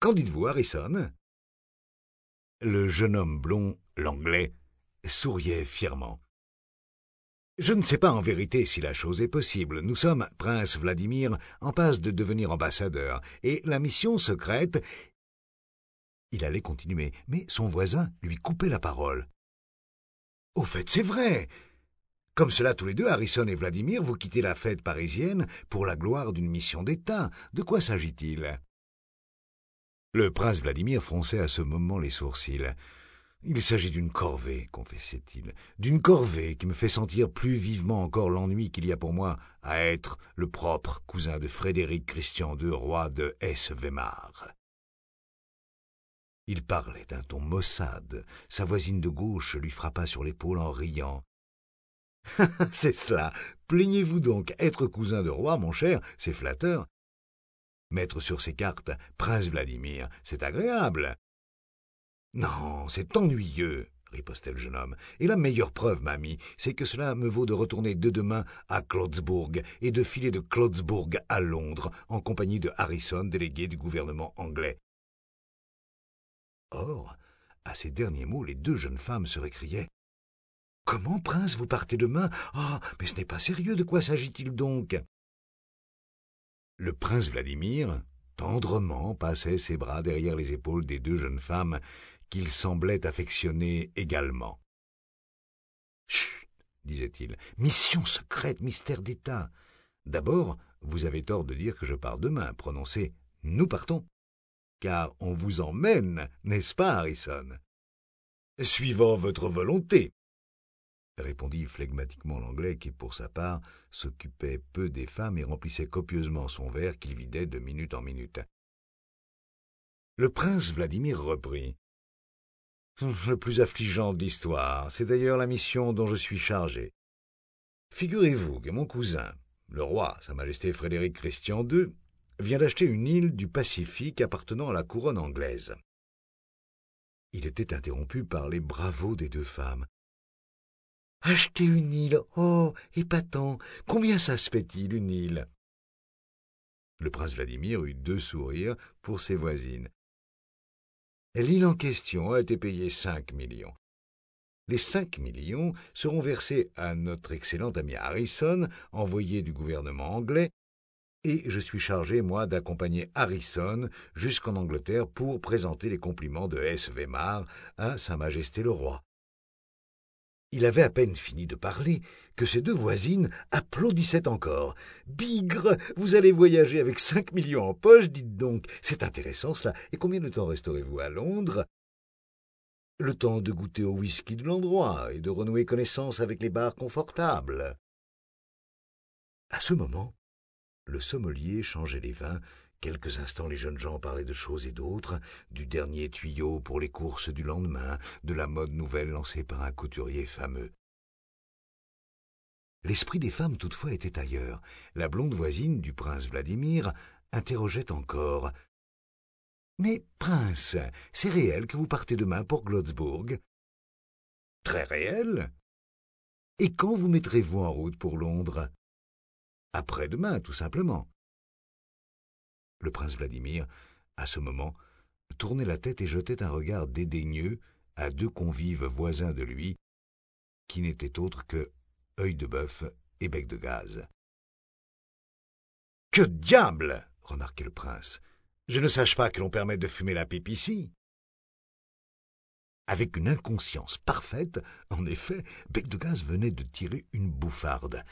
Qu'en dites-vous, Harrison Le jeune homme blond, l'anglais, souriait fièrement. Je ne sais pas en vérité si la chose est possible. Nous sommes, prince Vladimir, en passe de devenir ambassadeur, et la mission secrète. Il allait continuer, mais son voisin lui coupait la parole. Au fait, c'est vrai. Comme cela, tous les deux, Harrison et Vladimir, vous quittez la fête parisienne pour la gloire d'une mission d'État. De quoi s'agit-il Le prince Vladimir fronçait à ce moment les sourcils. Il s'agit d'une corvée, confessait-il, d'une corvée qui me fait sentir plus vivement encore l'ennui qu'il y a pour moi à être le propre cousin de Frédéric Christian II, roi de Hesse-Weimar. Il parlait d'un ton maussade. Sa voisine de gauche lui frappa sur l'épaule en riant. c'est cela. Plaignez-vous donc. Être cousin de roi, mon cher, c'est flatteur. Mettre sur ses cartes Prince Vladimir, c'est agréable. Non, c'est ennuyeux, ripostait le jeune homme. Et la meilleure preuve, mamie, c'est que cela me vaut de retourner de demain à Clotzbourg et de filer de Clotzbourg à Londres en compagnie de Harrison, délégué du gouvernement anglais. Or, à ces derniers mots, les deux jeunes femmes se récriaient. Comment, prince, vous partez demain Ah, mais ce n'est pas sérieux, de quoi s'agit-il donc Le prince Vladimir, tendrement, passait ses bras derrière les épaules des deux jeunes femmes qu'il semblait affectionner également. Chut disait-il, mission secrète, mystère d'État. D'abord, vous avez tort de dire que je pars demain. Prononcez nous partons. Car on vous emmène, n'est-ce pas, Harrison Suivant votre volonté, répondit flegmatiquement l'anglais qui, pour sa part, s'occupait peu des femmes et remplissait copieusement son verre qu'il vidait de minute en minute. Le prince Vladimir reprit le plus affligeant de l'histoire. C'est d'ailleurs la mission dont je suis chargé. Figurez-vous que mon cousin, le roi, Sa Majesté Frédéric Christian II, vient d'acheter une île du Pacifique appartenant à la couronne anglaise. Il était interrompu par les bravos des deux femmes. Acheter une île Oh, épatant Combien ça se fait-il, une île Le prince Vladimir eut deux sourires pour ses voisines. L'île en question a été payée 5 millions. Les 5 millions seront versés à notre excellent ami Harrison, envoyé du gouvernement anglais, et je suis chargé, moi, d'accompagner Harrison jusqu'en Angleterre pour présenter les compliments de S. Weimar à Sa Majesté le Roi. Il avait à peine fini de parler que ses deux voisines applaudissaient encore. Bigre, vous allez voyager avec cinq millions en poche, dites donc. C'est intéressant cela. Et combien de temps resterez-vous à Londres Le temps de goûter au whisky de l'endroit et de renouer connaissance avec les bars confortables. À ce moment, le sommelier changeait les vins Quelques instants les jeunes gens parlaient de choses et d'autres, du dernier tuyau pour les courses du lendemain, de la mode nouvelle lancée par un couturier fameux. L'esprit des femmes toutefois était ailleurs. La blonde voisine du prince Vladimir interrogeait encore. Mais, prince, c'est réel que vous partez demain pour Glotzburg Très réel. Et quand vous mettrez-vous en route pour Londres Après-demain, tout simplement. Le prince Vladimir, à ce moment, tournait la tête et jetait un regard dédaigneux à deux convives voisins de lui, qui n'étaient autres que œil de bœuf et bec de gaz. Que diable remarquait le prince. Je ne sache pas que l'on permette de fumer la pipe Avec une inconscience parfaite, en effet, Bec de Gaz venait de tirer une bouffarde.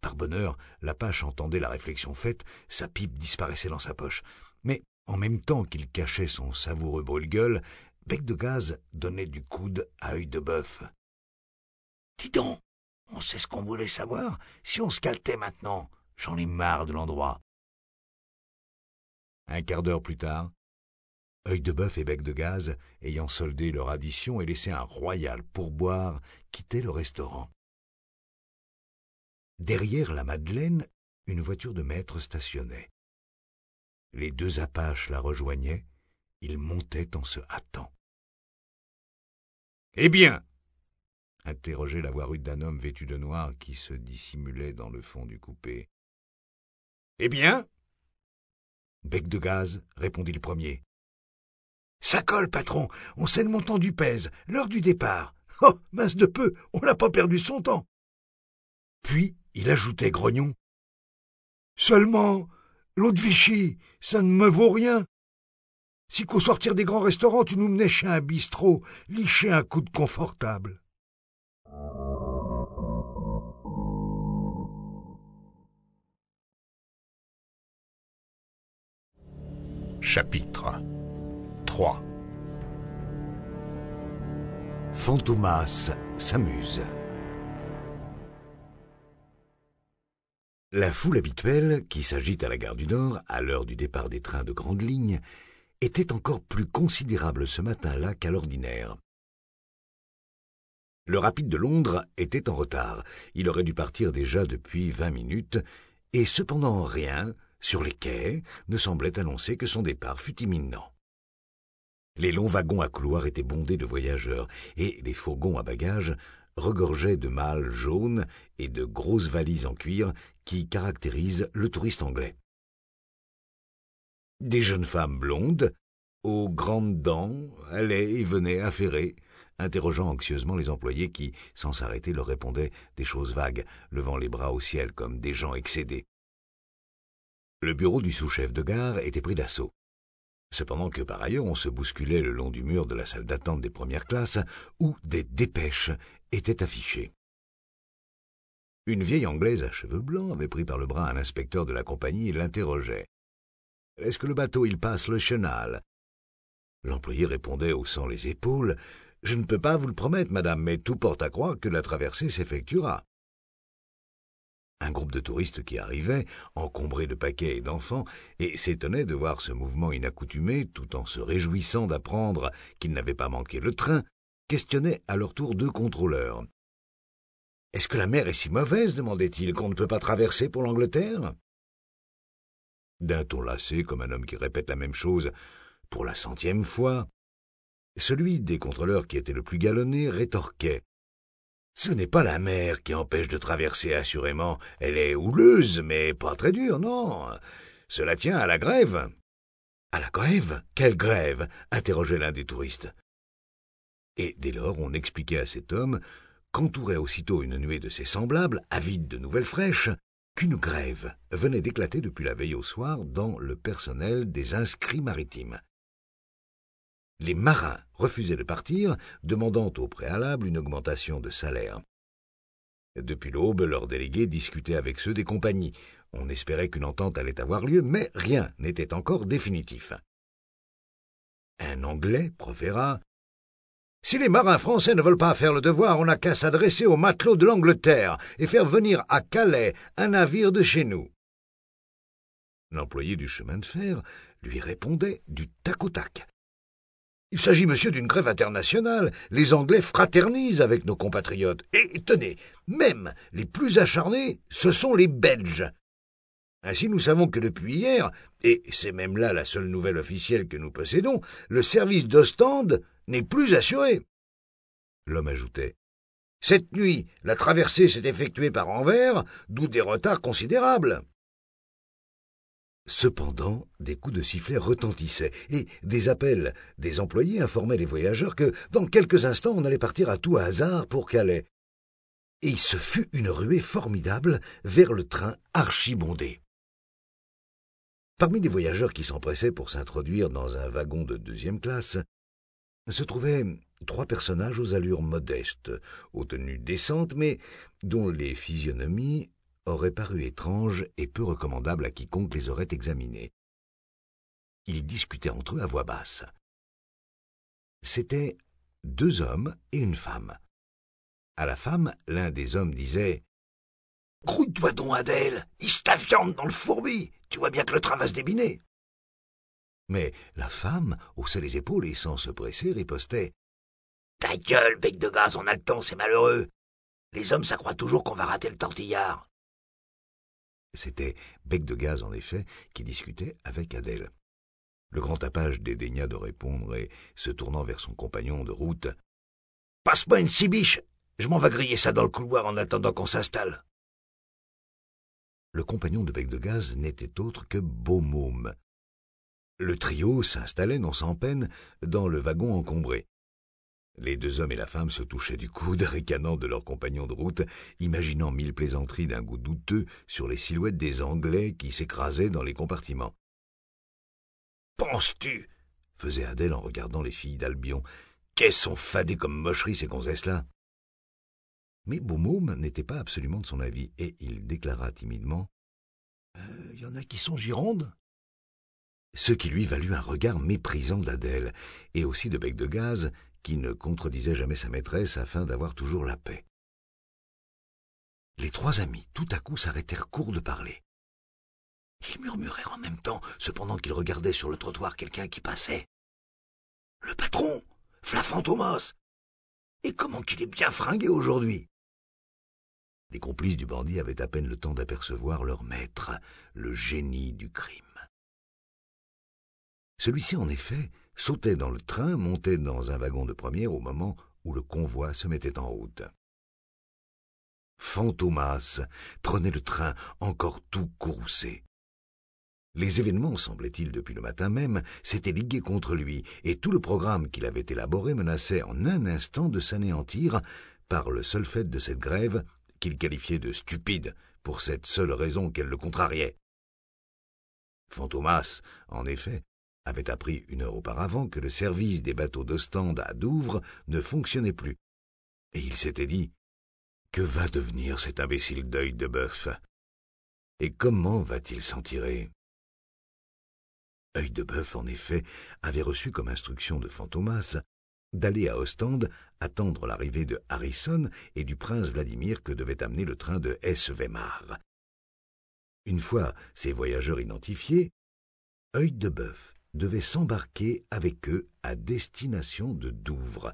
Par bonheur, Lapache entendait la réflexion faite, sa pipe disparaissait dans sa poche. Mais en même temps qu'il cachait son savoureux brûle-gueule, Bec de Gaz donnait du coude à œil de bœuf. Dis donc, on sait ce qu'on voulait savoir, si on se caltait maintenant, j'en ai marre de l'endroit. Un quart d'heure plus tard, œil de bœuf et bec de gaz, ayant soldé leur addition et laissé un royal pourboire, quittaient le restaurant. Derrière la Madeleine, une voiture de maître stationnait. Les deux apaches la rejoignaient, ils montaient en se hâtant. Eh bien interrogeait la voix rude d'un homme vêtu de noir qui se dissimulait dans le fond du coupé. Eh bien Bec de gaz répondit le premier. Ça colle, patron, on sait le montant du pèse, l'heure du départ. Oh, masse de peu, on n'a pas perdu son temps. Puis il ajoutait grognon. Seulement, l'eau de Vichy, ça ne me vaut rien. Si qu'au sortir des grands restaurants, tu nous menais chez un bistrot, liché un coup de confortable. Chapitre 3 Fantomas s'amuse. La foule habituelle, qui s'agite à la gare du Nord à l'heure du départ des trains de grande ligne, était encore plus considérable ce matin-là qu'à l'ordinaire. Le rapide de Londres était en retard, il aurait dû partir déjà depuis vingt minutes, et cependant rien, sur les quais, ne semblait annoncer que son départ fût imminent. Les longs wagons à couloir étaient bondés de voyageurs, et les fourgons à bagages regorgeaient de malles jaunes et de grosses valises en cuir qui caractérise le touriste anglais. Des jeunes femmes blondes, aux grandes dents, allaient et venaient affairées, interrogeant anxieusement les employés qui, sans s'arrêter, leur répondaient des choses vagues, levant les bras au ciel comme des gens excédés. Le bureau du sous-chef de gare était pris d'assaut. Cependant que par ailleurs on se bousculait le long du mur de la salle d'attente des premières classes, où des dépêches étaient affichées. Une vieille Anglaise à cheveux blancs avait pris par le bras un inspecteur de la compagnie et l'interrogeait. Est-ce que le bateau il passe le chenal L'employé répondait, haussant les épaules. Je ne peux pas vous le promettre, madame, mais tout porte à croire que la traversée s'effectuera. Un groupe de touristes qui arrivaient, encombrés de paquets et d'enfants, et s'étonnait de voir ce mouvement inaccoutumé, tout en se réjouissant d'apprendre qu'il n'avait pas manqué le train, questionnait à leur tour deux contrôleurs, est-ce que la mer est si mauvaise demandait-il qu'on ne peut pas traverser pour l'Angleterre D'un ton lassé, comme un homme qui répète la même chose pour la centième fois, celui des contrôleurs qui était le plus galonné rétorquait Ce n'est pas la mer qui empêche de traverser, assurément. Elle est houleuse, mais pas très dure, non. Cela tient à la grève. À la grève Quelle grève interrogeait l'un des touristes. Et dès lors, on expliquait à cet homme qu'entourait aussitôt une nuée de ses semblables, avides de nouvelles fraîches, qu'une grève venait d'éclater depuis la veille au soir dans le personnel des inscrits maritimes. Les marins refusaient de partir, demandant au préalable une augmentation de salaire. Depuis l'aube, leurs délégués discutaient avec ceux des compagnies. On espérait qu'une entente allait avoir lieu, mais rien n'était encore définitif. Un Anglais proféra si les marins français ne veulent pas faire le devoir, on n'a qu'à s'adresser aux matelots de l'Angleterre et faire venir à Calais un navire de chez nous. L'employé du chemin de fer lui répondait du tac au tac. Il s'agit, monsieur, d'une grève internationale. Les Anglais fraternisent avec nos compatriotes. Et tenez, même les plus acharnés, ce sont les Belges. Ainsi, nous savons que depuis hier, et c'est même là la seule nouvelle officielle que nous possédons, le service d'Ostende n'est plus assurée. L'homme ajoutait Cette nuit, la traversée s'est effectuée par envers, d'où des retards considérables. Cependant, des coups de sifflet retentissaient, et des appels des employés informaient les voyageurs que dans quelques instants on allait partir à tout hasard pour Calais. Et ce fut une ruée formidable vers le train archibondé. Parmi les voyageurs qui s'empressaient pour s'introduire dans un wagon de deuxième classe, se trouvaient trois personnages aux allures modestes, aux tenues décentes, mais dont les physionomies auraient paru étranges et peu recommandables à quiconque les aurait examinés. Ils discutaient entre eux à voix basse. C'étaient deux hommes et une femme. À la femme, l'un des hommes disait « toi donc, Adèle, il se ta dans le fourbi, tu vois bien que le train va se débiner. Mais la femme haussait les épaules et sans se presser ripostait. Ta gueule, bec de gaz, on a le temps, c'est malheureux. Les hommes, s'accroient toujours qu'on va rater le tortillard. C'était Bec de Gaz, en effet, qui discutait avec Adèle. Le grand tapage dédaigna de répondre et, se tournant vers son compagnon de route, Passe-moi une cibiche Je m'en vais griller ça dans le couloir en attendant qu'on s'installe. Le compagnon de Bec de Gaz n'était autre que Beaumôme, le trio s'installait non sans peine dans le wagon encombré. Les deux hommes et la femme se touchaient du coude, ricanant de leurs compagnons de route, imaginant mille plaisanteries d'un goût douteux sur les silhouettes des Anglais qui s'écrasaient dans les compartiments. Penses-tu faisait Adèle en regardant les filles d'Albion. Qu'elles sont fadées comme mocheries ces gonzesses-là Mais Beaumôme n'était pas absolument de son avis, et il déclara timidement Il euh, y en a qui sont girondes ce qui lui valut un regard méprisant d'Adèle, et aussi de Bec de Gaz, qui ne contredisait jamais sa maîtresse afin d'avoir toujours la paix. Les trois amis tout à coup s'arrêtèrent court de parler. Ils murmurèrent en même temps, cependant qu'ils regardaient sur le trottoir quelqu'un qui passait. Le patron Flafant Thomas Et comment qu'il est bien fringué aujourd'hui Les complices du bandit avaient à peine le temps d'apercevoir leur maître, le génie du crime. Celui-ci, en effet, sautait dans le train, montait dans un wagon de première au moment où le convoi se mettait en route. Fantomas prenait le train encore tout courroucé. Les événements, semblait-il, depuis le matin même, s'étaient ligués contre lui, et tout le programme qu'il avait élaboré menaçait en un instant de s'anéantir par le seul fait de cette grève qu'il qualifiait de stupide pour cette seule raison qu'elle le contrariait. Fantomas, en effet, avait appris une heure auparavant que le service des bateaux d'Ostende à Douvres ne fonctionnait plus. Et il s'était dit Que va devenir cet imbécile d'œil de bœuf Et comment va-t-il s'en tirer œil de bœuf, en effet, avait reçu comme instruction de Fantomas d'aller à Ostende attendre l'arrivée de Harrison et du prince Vladimir que devait amener le train de S. weimar Une fois ces voyageurs identifiés, œil de bœuf devait s'embarquer avec eux à destination de Douvres,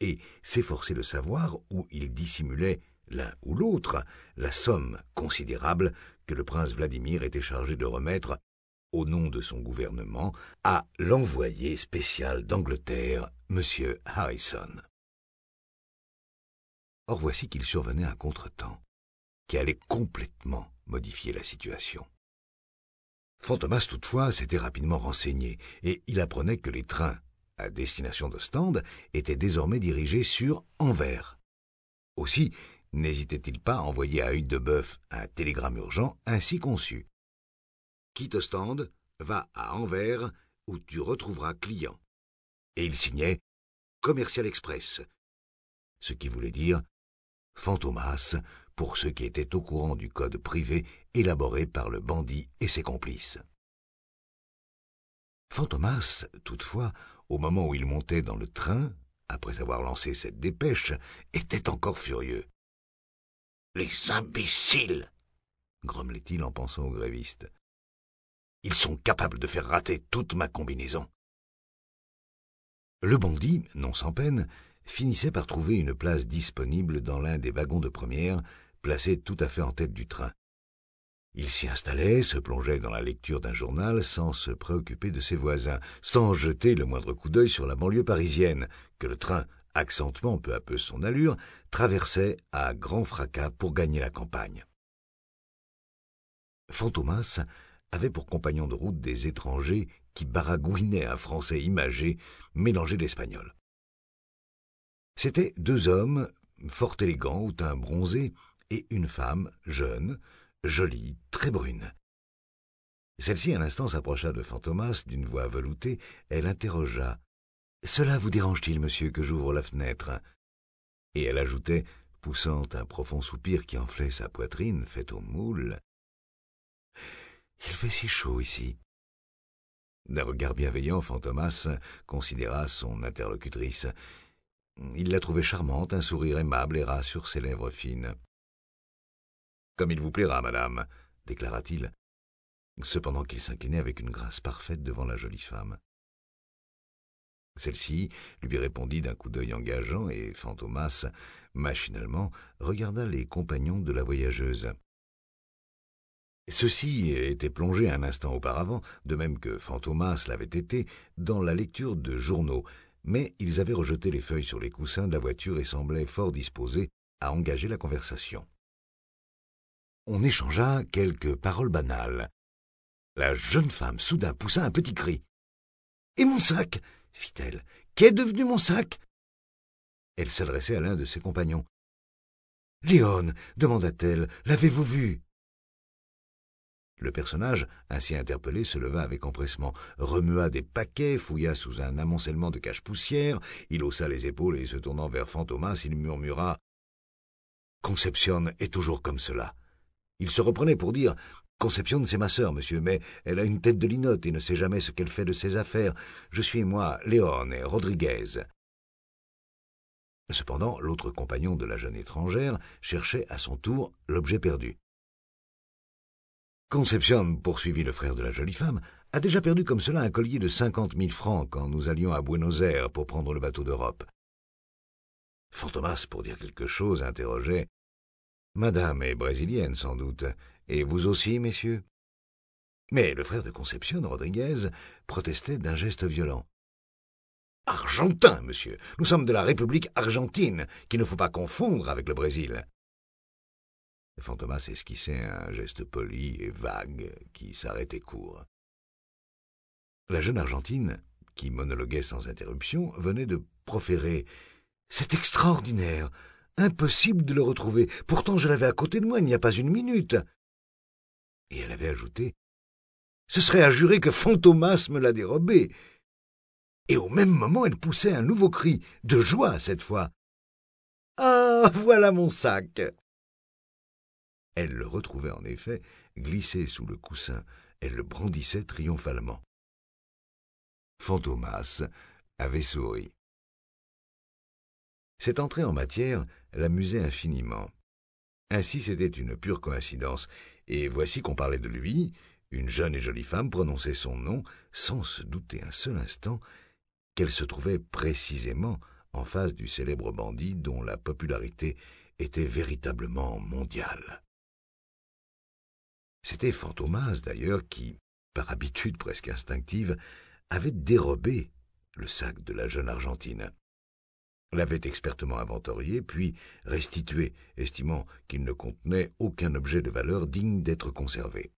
et s'efforcer de savoir où ils dissimulaient l'un ou l'autre la somme considérable que le prince Vladimir était chargé de remettre, au nom de son gouvernement, à l'envoyé spécial d'Angleterre, M. Harrison. Or voici qu'il survenait un contretemps, qui allait complètement modifier la situation. Fantomas, toutefois, s'était rapidement renseigné, et il apprenait que les trains, à destination de étaient désormais dirigés sur Anvers. Aussi, n'hésitait-il pas à envoyer à Hut de Boeuf un télégramme urgent ainsi conçu. Quitte Ostende, va à Anvers, où tu retrouveras client. Et il signait Commercial Express. Ce qui voulait dire Fantomas, pour ceux qui étaient au courant du code privé élaboré par le bandit et ses complices. Fantomas, toutefois, au moment où il montait dans le train, après avoir lancé cette dépêche, était encore furieux. Les imbéciles grommelait-il en pensant au gréviste. « Ils sont capables de faire rater toute ma combinaison. Le bandit, non sans peine, finissait par trouver une place disponible dans l'un des wagons de première, placé tout à fait en tête du train. Il s'y installait, se plongeait dans la lecture d'un journal sans se préoccuper de ses voisins, sans jeter le moindre coup d'œil sur la banlieue parisienne, que le train, accentuant peu à peu son allure, traversait à grand fracas pour gagner la campagne. Fantomas avait pour compagnon de route des étrangers qui baragouinaient un français imagé, mélangé d'espagnol. C'étaient deux hommes, fort élégants, au teint bronzé, et une femme, jeune, jolie, très brune. Celle-ci un instant, s'approcha de Fantomas d'une voix veloutée, elle interrogea. Cela vous dérange-t-il, monsieur, que j'ouvre la fenêtre Et elle ajoutait, poussant un profond soupir qui enflait sa poitrine, faite au moule. Il fait si chaud ici. D'un regard bienveillant, Fantomas considéra son interlocutrice. Il la trouvait charmante, un sourire aimable erra sur ses lèvres fines. Comme il vous plaira, madame, déclara-t-il, cependant qu'il s'inclinait avec une grâce parfaite devant la jolie femme. Celle-ci lui répondit d'un coup d'œil engageant et Fantomas, machinalement, regarda les compagnons de la voyageuse. Ceux-ci étaient plongés un instant auparavant, de même que Fantomas l'avait été, dans la lecture de journaux, mais ils avaient rejeté les feuilles sur les coussins de la voiture et semblaient fort disposés à engager la conversation on échangea quelques paroles banales. La jeune femme soudain poussa un petit cri. Et mon sac fit-elle. Qu'est devenu mon sac Elle s'adressait à l'un de ses compagnons. Léon, demanda-t-elle, l'avez-vous vu Le personnage, ainsi interpellé, se leva avec empressement, remua des paquets, fouilla sous un amoncellement de cache-poussière, il haussa les épaules et, se tournant vers Fantomas, il murmura Conception est toujours comme cela. Il se reprenait pour dire Conception, c'est ma sœur, monsieur, mais elle a une tête de linotte et ne sait jamais ce qu'elle fait de ses affaires. Je suis, moi, Léon Rodriguez. Cependant, l'autre compagnon de la jeune étrangère cherchait à son tour l'objet perdu. Conception, poursuivit le frère de la jolie femme, a déjà perdu comme cela un collier de cinquante mille francs quand nous allions à Buenos Aires pour prendre le bateau d'Europe. Fantomas, pour dire quelque chose, interrogeait Madame est brésilienne, sans doute, et vous aussi, messieurs. Mais le frère de Concepcion, Rodriguez, protestait d'un geste violent. Argentin, monsieur. Nous sommes de la République argentine, qu'il ne faut pas confondre avec le Brésil. Fantomas esquissait un geste poli et vague qui s'arrêtait court. La jeune Argentine, qui monologuait sans interruption, venait de proférer C'est extraordinaire Impossible de le retrouver. Pourtant, je l'avais à côté de moi il n'y a pas une minute. Et elle avait ajouté Ce serait à jurer que Fantomas me l'a dérobé. Et au même moment, elle poussait un nouveau cri, de joie cette fois. Ah, voilà mon sac Elle le retrouvait en effet, glissé sous le coussin. Elle le brandissait triomphalement. Fantomas avait souri. Cette entrée en matière l'amusait infiniment. Ainsi c'était une pure coïncidence, et voici qu'on parlait de lui, une jeune et jolie femme prononçait son nom sans se douter un seul instant qu'elle se trouvait précisément en face du célèbre bandit dont la popularité était véritablement mondiale. C'était Fantomas, d'ailleurs, qui, par habitude presque instinctive, avait dérobé le sac de la jeune Argentine l'avait expertement inventorié, puis restitué, estimant qu'il ne contenait aucun objet de valeur digne d'être conservé.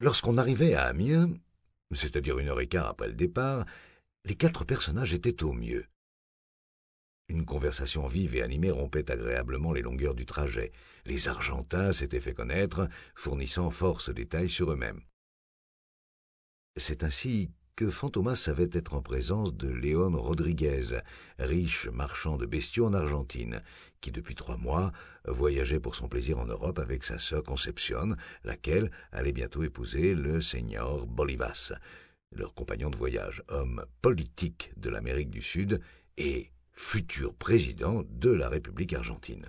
Lorsqu'on arrivait à Amiens, c'est-à-dire une heure et quart après le départ, les quatre personnages étaient au mieux. Une conversation vive et animée rompait agréablement les longueurs du trajet. Les Argentins s'étaient fait connaître, fournissant force détails sur eux-mêmes. C'est ainsi que Fantomas savait être en présence de Léon Rodriguez, riche marchand de bestiaux en Argentine, qui depuis trois mois voyageait pour son plaisir en Europe avec sa sœur Concepcion, laquelle allait bientôt épouser le seigneur Bolivas, leur compagnon de voyage, homme politique de l'Amérique du Sud et futur président de la République argentine.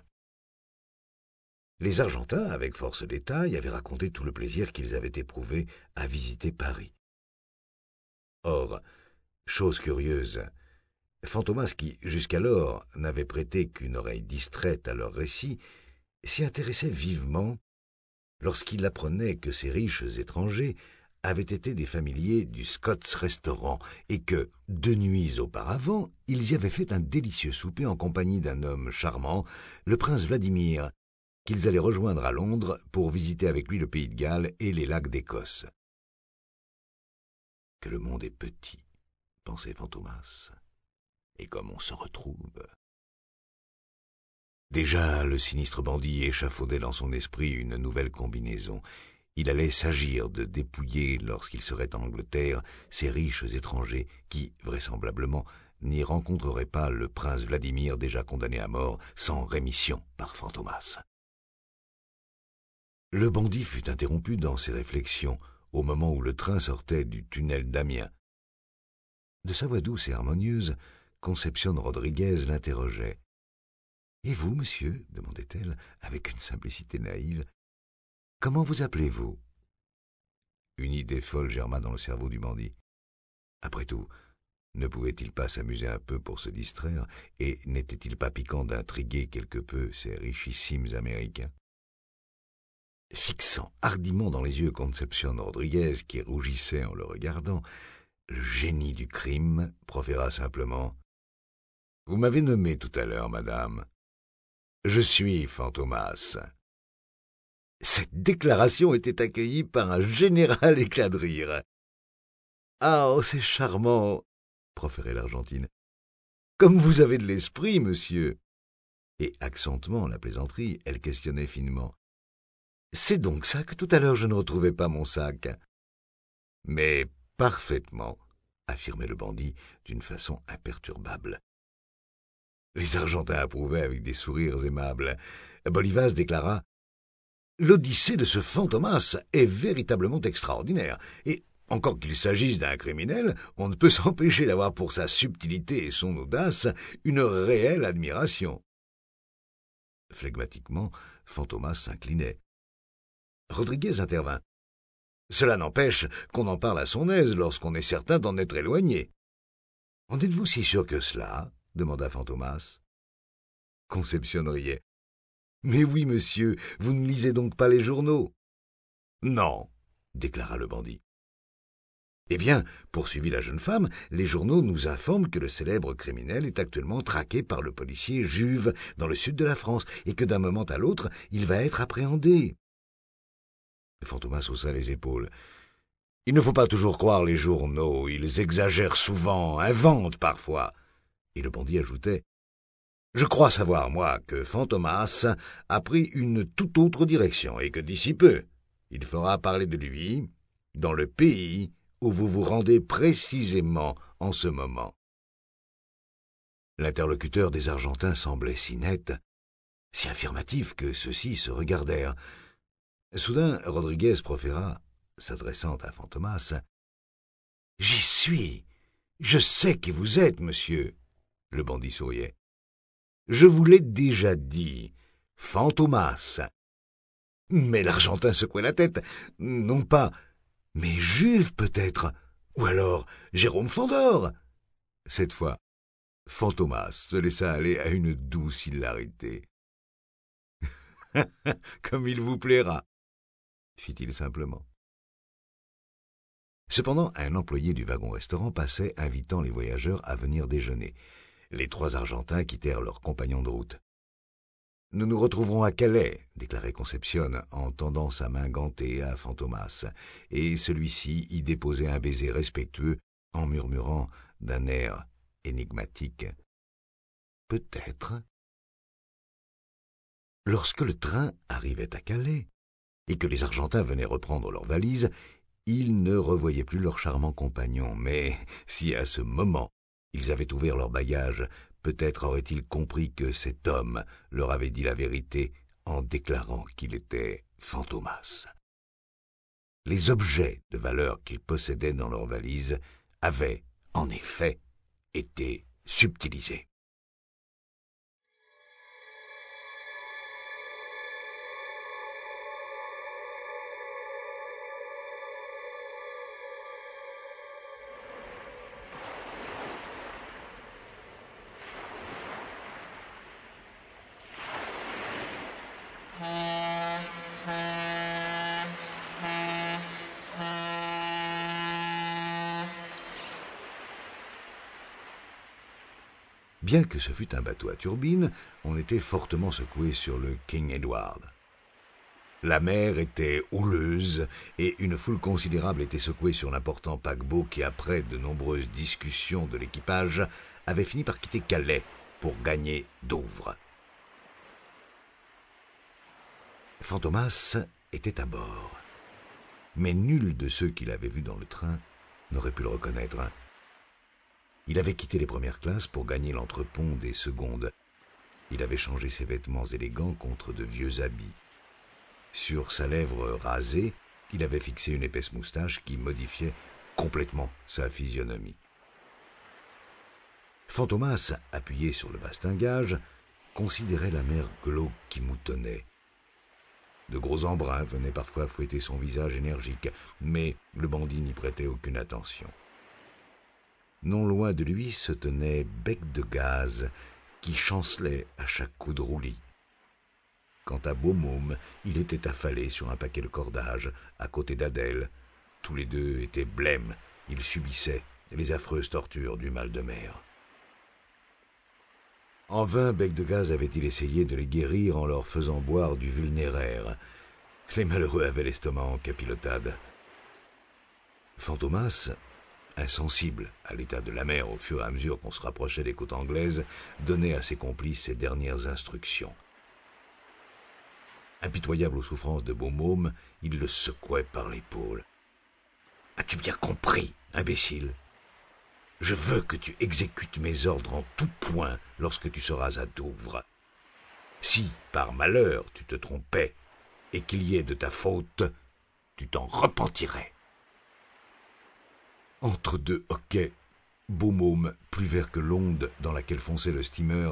Les Argentins, avec force détail, avaient raconté tout le plaisir qu'ils avaient éprouvé à visiter Paris. Or, chose curieuse, Fantomas, qui jusqu'alors n'avait prêté qu'une oreille distraite à leur récit, s'y intéressait vivement lorsqu'il apprenait que ces riches étrangers avaient été des familiers du Scott's Restaurant et que, deux nuits auparavant, ils y avaient fait un délicieux souper en compagnie d'un homme charmant, le prince Vladimir, qu'ils allaient rejoindre à Londres pour visiter avec lui le pays de Galles et les lacs d'Écosse que le monde est petit, pensait Fantomas, et comme on se retrouve. Déjà, le sinistre bandit échafaudait dans son esprit une nouvelle combinaison. Il allait s'agir de dépouiller, lorsqu'il serait en Angleterre, ces riches étrangers qui, vraisemblablement, n'y rencontreraient pas le prince Vladimir déjà condamné à mort sans rémission par Fantomas. Le bandit fut interrompu dans ses réflexions au moment où le train sortait du tunnel d'Amiens. De sa voix douce et harmonieuse, Concepcion Rodriguez l'interrogeait. Et vous, monsieur demandait-elle, avec une simplicité naïve, comment vous appelez-vous Une idée folle germa dans le cerveau du bandit. Après tout, ne pouvait-il pas s'amuser un peu pour se distraire, et n'était-il pas piquant d'intriguer quelque peu ces richissimes Américains fixant hardiment dans les yeux Concepcion Rodriguez, qui rougissait en le regardant, le génie du crime proféra simplement Vous m'avez nommé tout à l'heure, madame. Je suis Fantomas. Cette déclaration était accueillie par un général éclat de rire. Ah, oh, c'est charmant, proférait l'Argentine. Comme vous avez de l'esprit, monsieur. Et accentuant la plaisanterie, elle questionnait finement. C'est donc ça que tout à l'heure je ne retrouvais pas mon sac. Mais parfaitement, affirmait le bandit d'une façon imperturbable. Les Argentins approuvaient avec des sourires aimables. Bolivas déclara L'odyssée de ce fantomas est véritablement extraordinaire, et encore qu'il s'agisse d'un criminel, on ne peut s'empêcher d'avoir pour sa subtilité et son audace une réelle admiration. Flegmatiquement, Fantomas s'inclinait. Rodriguez intervint. Cela n'empêche qu'on en parle à son aise lorsqu'on est certain d'en être éloigné. En êtes-vous si sûr que cela demanda Fantomas. Conception riait. Mais oui, monsieur, vous ne lisez donc pas les journaux Non, déclara le bandit. Eh bien, poursuivit la jeune femme, les journaux nous informent que le célèbre criminel est actuellement traqué par le policier Juve dans le sud de la France et que d'un moment à l'autre, il va être appréhendé. Fantomas haussa les épaules. Il ne faut pas toujours croire les journaux, ils exagèrent souvent, inventent parfois. Et le bandit ajoutait Je crois savoir, moi, que Fantomas a pris une toute autre direction et que d'ici peu, il fera parler de lui dans le pays où vous vous rendez précisément en ce moment. L'interlocuteur des Argentins semblait si net, si affirmatif que ceux-ci se regardèrent. Soudain, Rodriguez proféra, s'adressant à Fantomas. J'y suis. Je sais qui vous êtes, monsieur. Le bandit souriait. Je vous l'ai déjà dit. Fantomas. Mais l'Argentin secouait la tête. Non pas. Mais Juve, peut-être. Ou alors Jérôme Fandor. Cette fois, Fantomas se laissa aller à une douce hilarité. Comme il vous plaira, fit-il simplement. Cependant, un employé du wagon-restaurant passait, invitant les voyageurs à venir déjeuner. Les trois Argentins quittèrent leurs compagnons de route. Nous nous retrouverons à Calais, déclarait Concepcion en tendant sa main gantée à Fantomas, et celui-ci y déposait un baiser respectueux en murmurant d'un air énigmatique. Peut-être. Lorsque le train arrivait à Calais, et que les Argentins venaient reprendre leurs valises, ils ne revoyaient plus leur charmant compagnon. mais si à ce moment ils avaient ouvert leurs bagages, peut-être auraient-ils compris que cet homme leur avait dit la vérité en déclarant qu'il était Fantomas. Les objets de valeur qu'ils possédaient dans leurs valises avaient, en effet, été subtilisés. Bien que ce fût un bateau à turbine, on était fortement secoué sur le King Edward. La mer était houleuse et une foule considérable était secouée sur l'important paquebot qui, après de nombreuses discussions de l'équipage, avait fini par quitter Calais pour gagner Douvres. Fantomas était à bord, mais nul de ceux qui avait vu dans le train n'aurait pu le reconnaître. Il avait quitté les premières classes pour gagner l'entrepont des secondes. Il avait changé ses vêtements élégants contre de vieux habits. Sur sa lèvre rasée, il avait fixé une épaisse moustache qui modifiait complètement sa physionomie. Fantomas, appuyé sur le bastingage, considérait la mer glauque qui moutonnait. De gros embruns venaient parfois fouetter son visage énergique, mais le bandit n'y prêtait aucune attention. Non loin de lui se tenait Bec de Gaz, qui chancelait à chaque coup de roulis. Quant à Beaumôme, il était affalé sur un paquet de cordages, à côté d'Adèle. Tous les deux étaient blêmes, ils subissaient les affreuses tortures du mal de mer. En vain, Bec de Gaz avait-il essayé de les guérir en leur faisant boire du vulnéraire. Les malheureux avaient l'estomac en capilotade. Fantomas, insensible à l'état de la mer au fur et à mesure qu'on se rapprochait des côtes anglaises, donnait à ses complices ses dernières instructions. Impitoyable aux souffrances de Beaumôme, il le secouait par l'épaule. As-tu bien compris, imbécile Je veux que tu exécutes mes ordres en tout point lorsque tu seras à Douvres. Si, par malheur, tu te trompais, et qu'il y ait de ta faute, tu t'en repentirais. Entre deux hoquets, Beau Môme, plus vert que l'onde dans laquelle fonçait le steamer,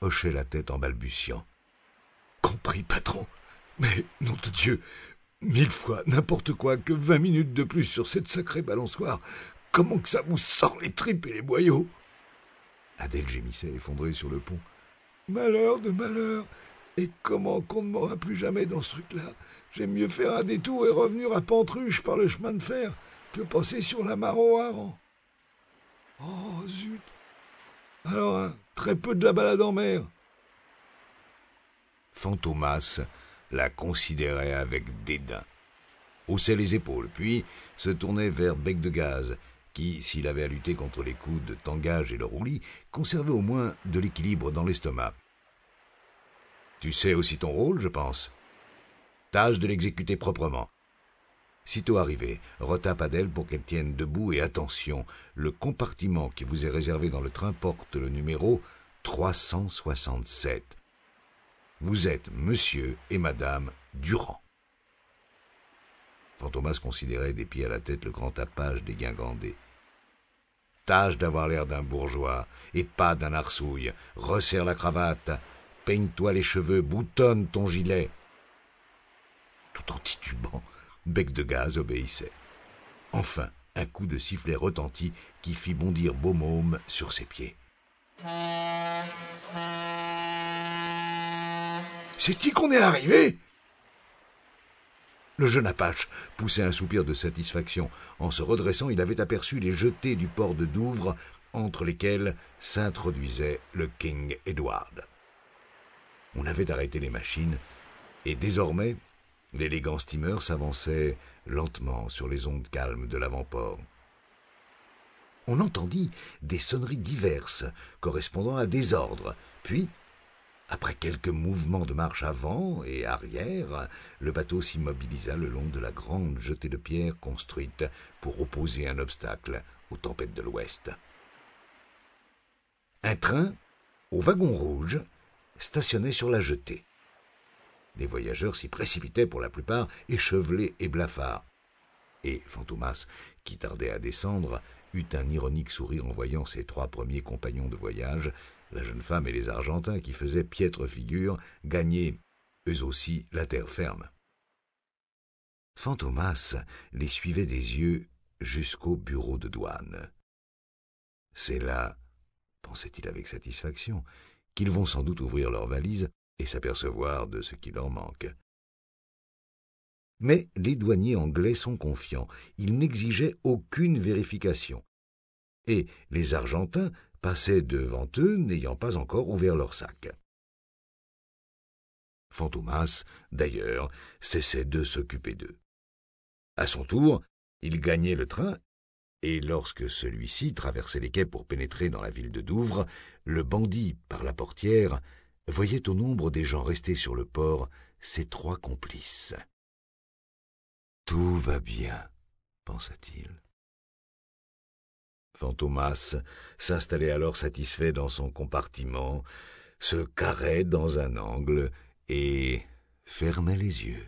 hochait la tête en balbutiant. Compris, patron. Mais, nom de Dieu, mille fois, n'importe quoi, que vingt minutes de plus sur cette sacrée balançoire. Comment que ça vous sort les tripes et les boyaux Adèle gémissait effondrée sur le pont. Malheur de malheur Et comment qu'on ne m'aura plus jamais dans ce truc-là J'aime mieux faire un détour et revenir à Pentruche par le chemin de fer. « Je pensais sur la maroire. Hein. Oh zut Alors, hein, très peu de la balade en mer. Fantomas la considérait avec dédain, haussait les épaules, puis se tournait vers Bec de Gaz, qui, s'il avait à lutter contre les coups de Tangage et le roulis, conservait au moins de l'équilibre dans l'estomac. Tu sais aussi ton rôle, je pense. Tâche de l'exécuter proprement. Sitôt arrivé, retape Adèle pour qu'elle tienne debout et attention, le compartiment qui vous est réservé dans le train porte le numéro 367. Vous êtes monsieur et madame Durand. Fantomas considérait des pieds à la tête le grand tapage des guingandés. Tâche d'avoir l'air d'un bourgeois et pas d'un arsouille. Resserre la cravate, peigne-toi les cheveux, boutonne ton gilet. Tout en titubant, Bec de gaz obéissait. Enfin, un coup de sifflet retentit qui fit bondir Beaumôme sur ses pieds. C'est-y qu'on est arrivé Le jeune Apache poussait un soupir de satisfaction. En se redressant, il avait aperçu les jetées du port de Douvres, entre lesquelles s'introduisait le King Edward. On avait arrêté les machines, et désormais L'élégant steamer s'avançait lentement sur les ondes calmes de l'avant-port. On entendit des sonneries diverses correspondant à des ordres, puis, après quelques mouvements de marche avant et arrière, le bateau s'immobilisa le long de la grande jetée de pierre construite pour opposer un obstacle aux tempêtes de l'Ouest. Un train, au wagon rouge, stationnait sur la jetée. Les voyageurs s'y précipitaient pour la plupart, échevelés et blafards. Et Fantomas, qui tardait à descendre, eut un ironique sourire en voyant ses trois premiers compagnons de voyage, la jeune femme et les Argentins qui faisaient piètre figure, gagner, eux aussi, la terre ferme. Fantomas les suivait des yeux jusqu'au bureau de douane. C'est là, pensait-il avec satisfaction, qu'ils vont sans doute ouvrir leurs valises et s'apercevoir de ce qui leur manque. Mais les douaniers anglais sont confiants, ils n'exigeaient aucune vérification. Et les Argentins passaient devant eux n'ayant pas encore ouvert leur sac. Fantomas, d'ailleurs, cessait de s'occuper d'eux. À son tour, il gagnait le train, et lorsque celui-ci traversait les quais pour pénétrer dans la ville de Douvres, le bandit, par la portière, voyait au nombre des gens restés sur le port ses trois complices. Tout va bien, pensa-t-il. Fantomas s'installait alors satisfait dans son compartiment, se carrait dans un angle et fermait les yeux.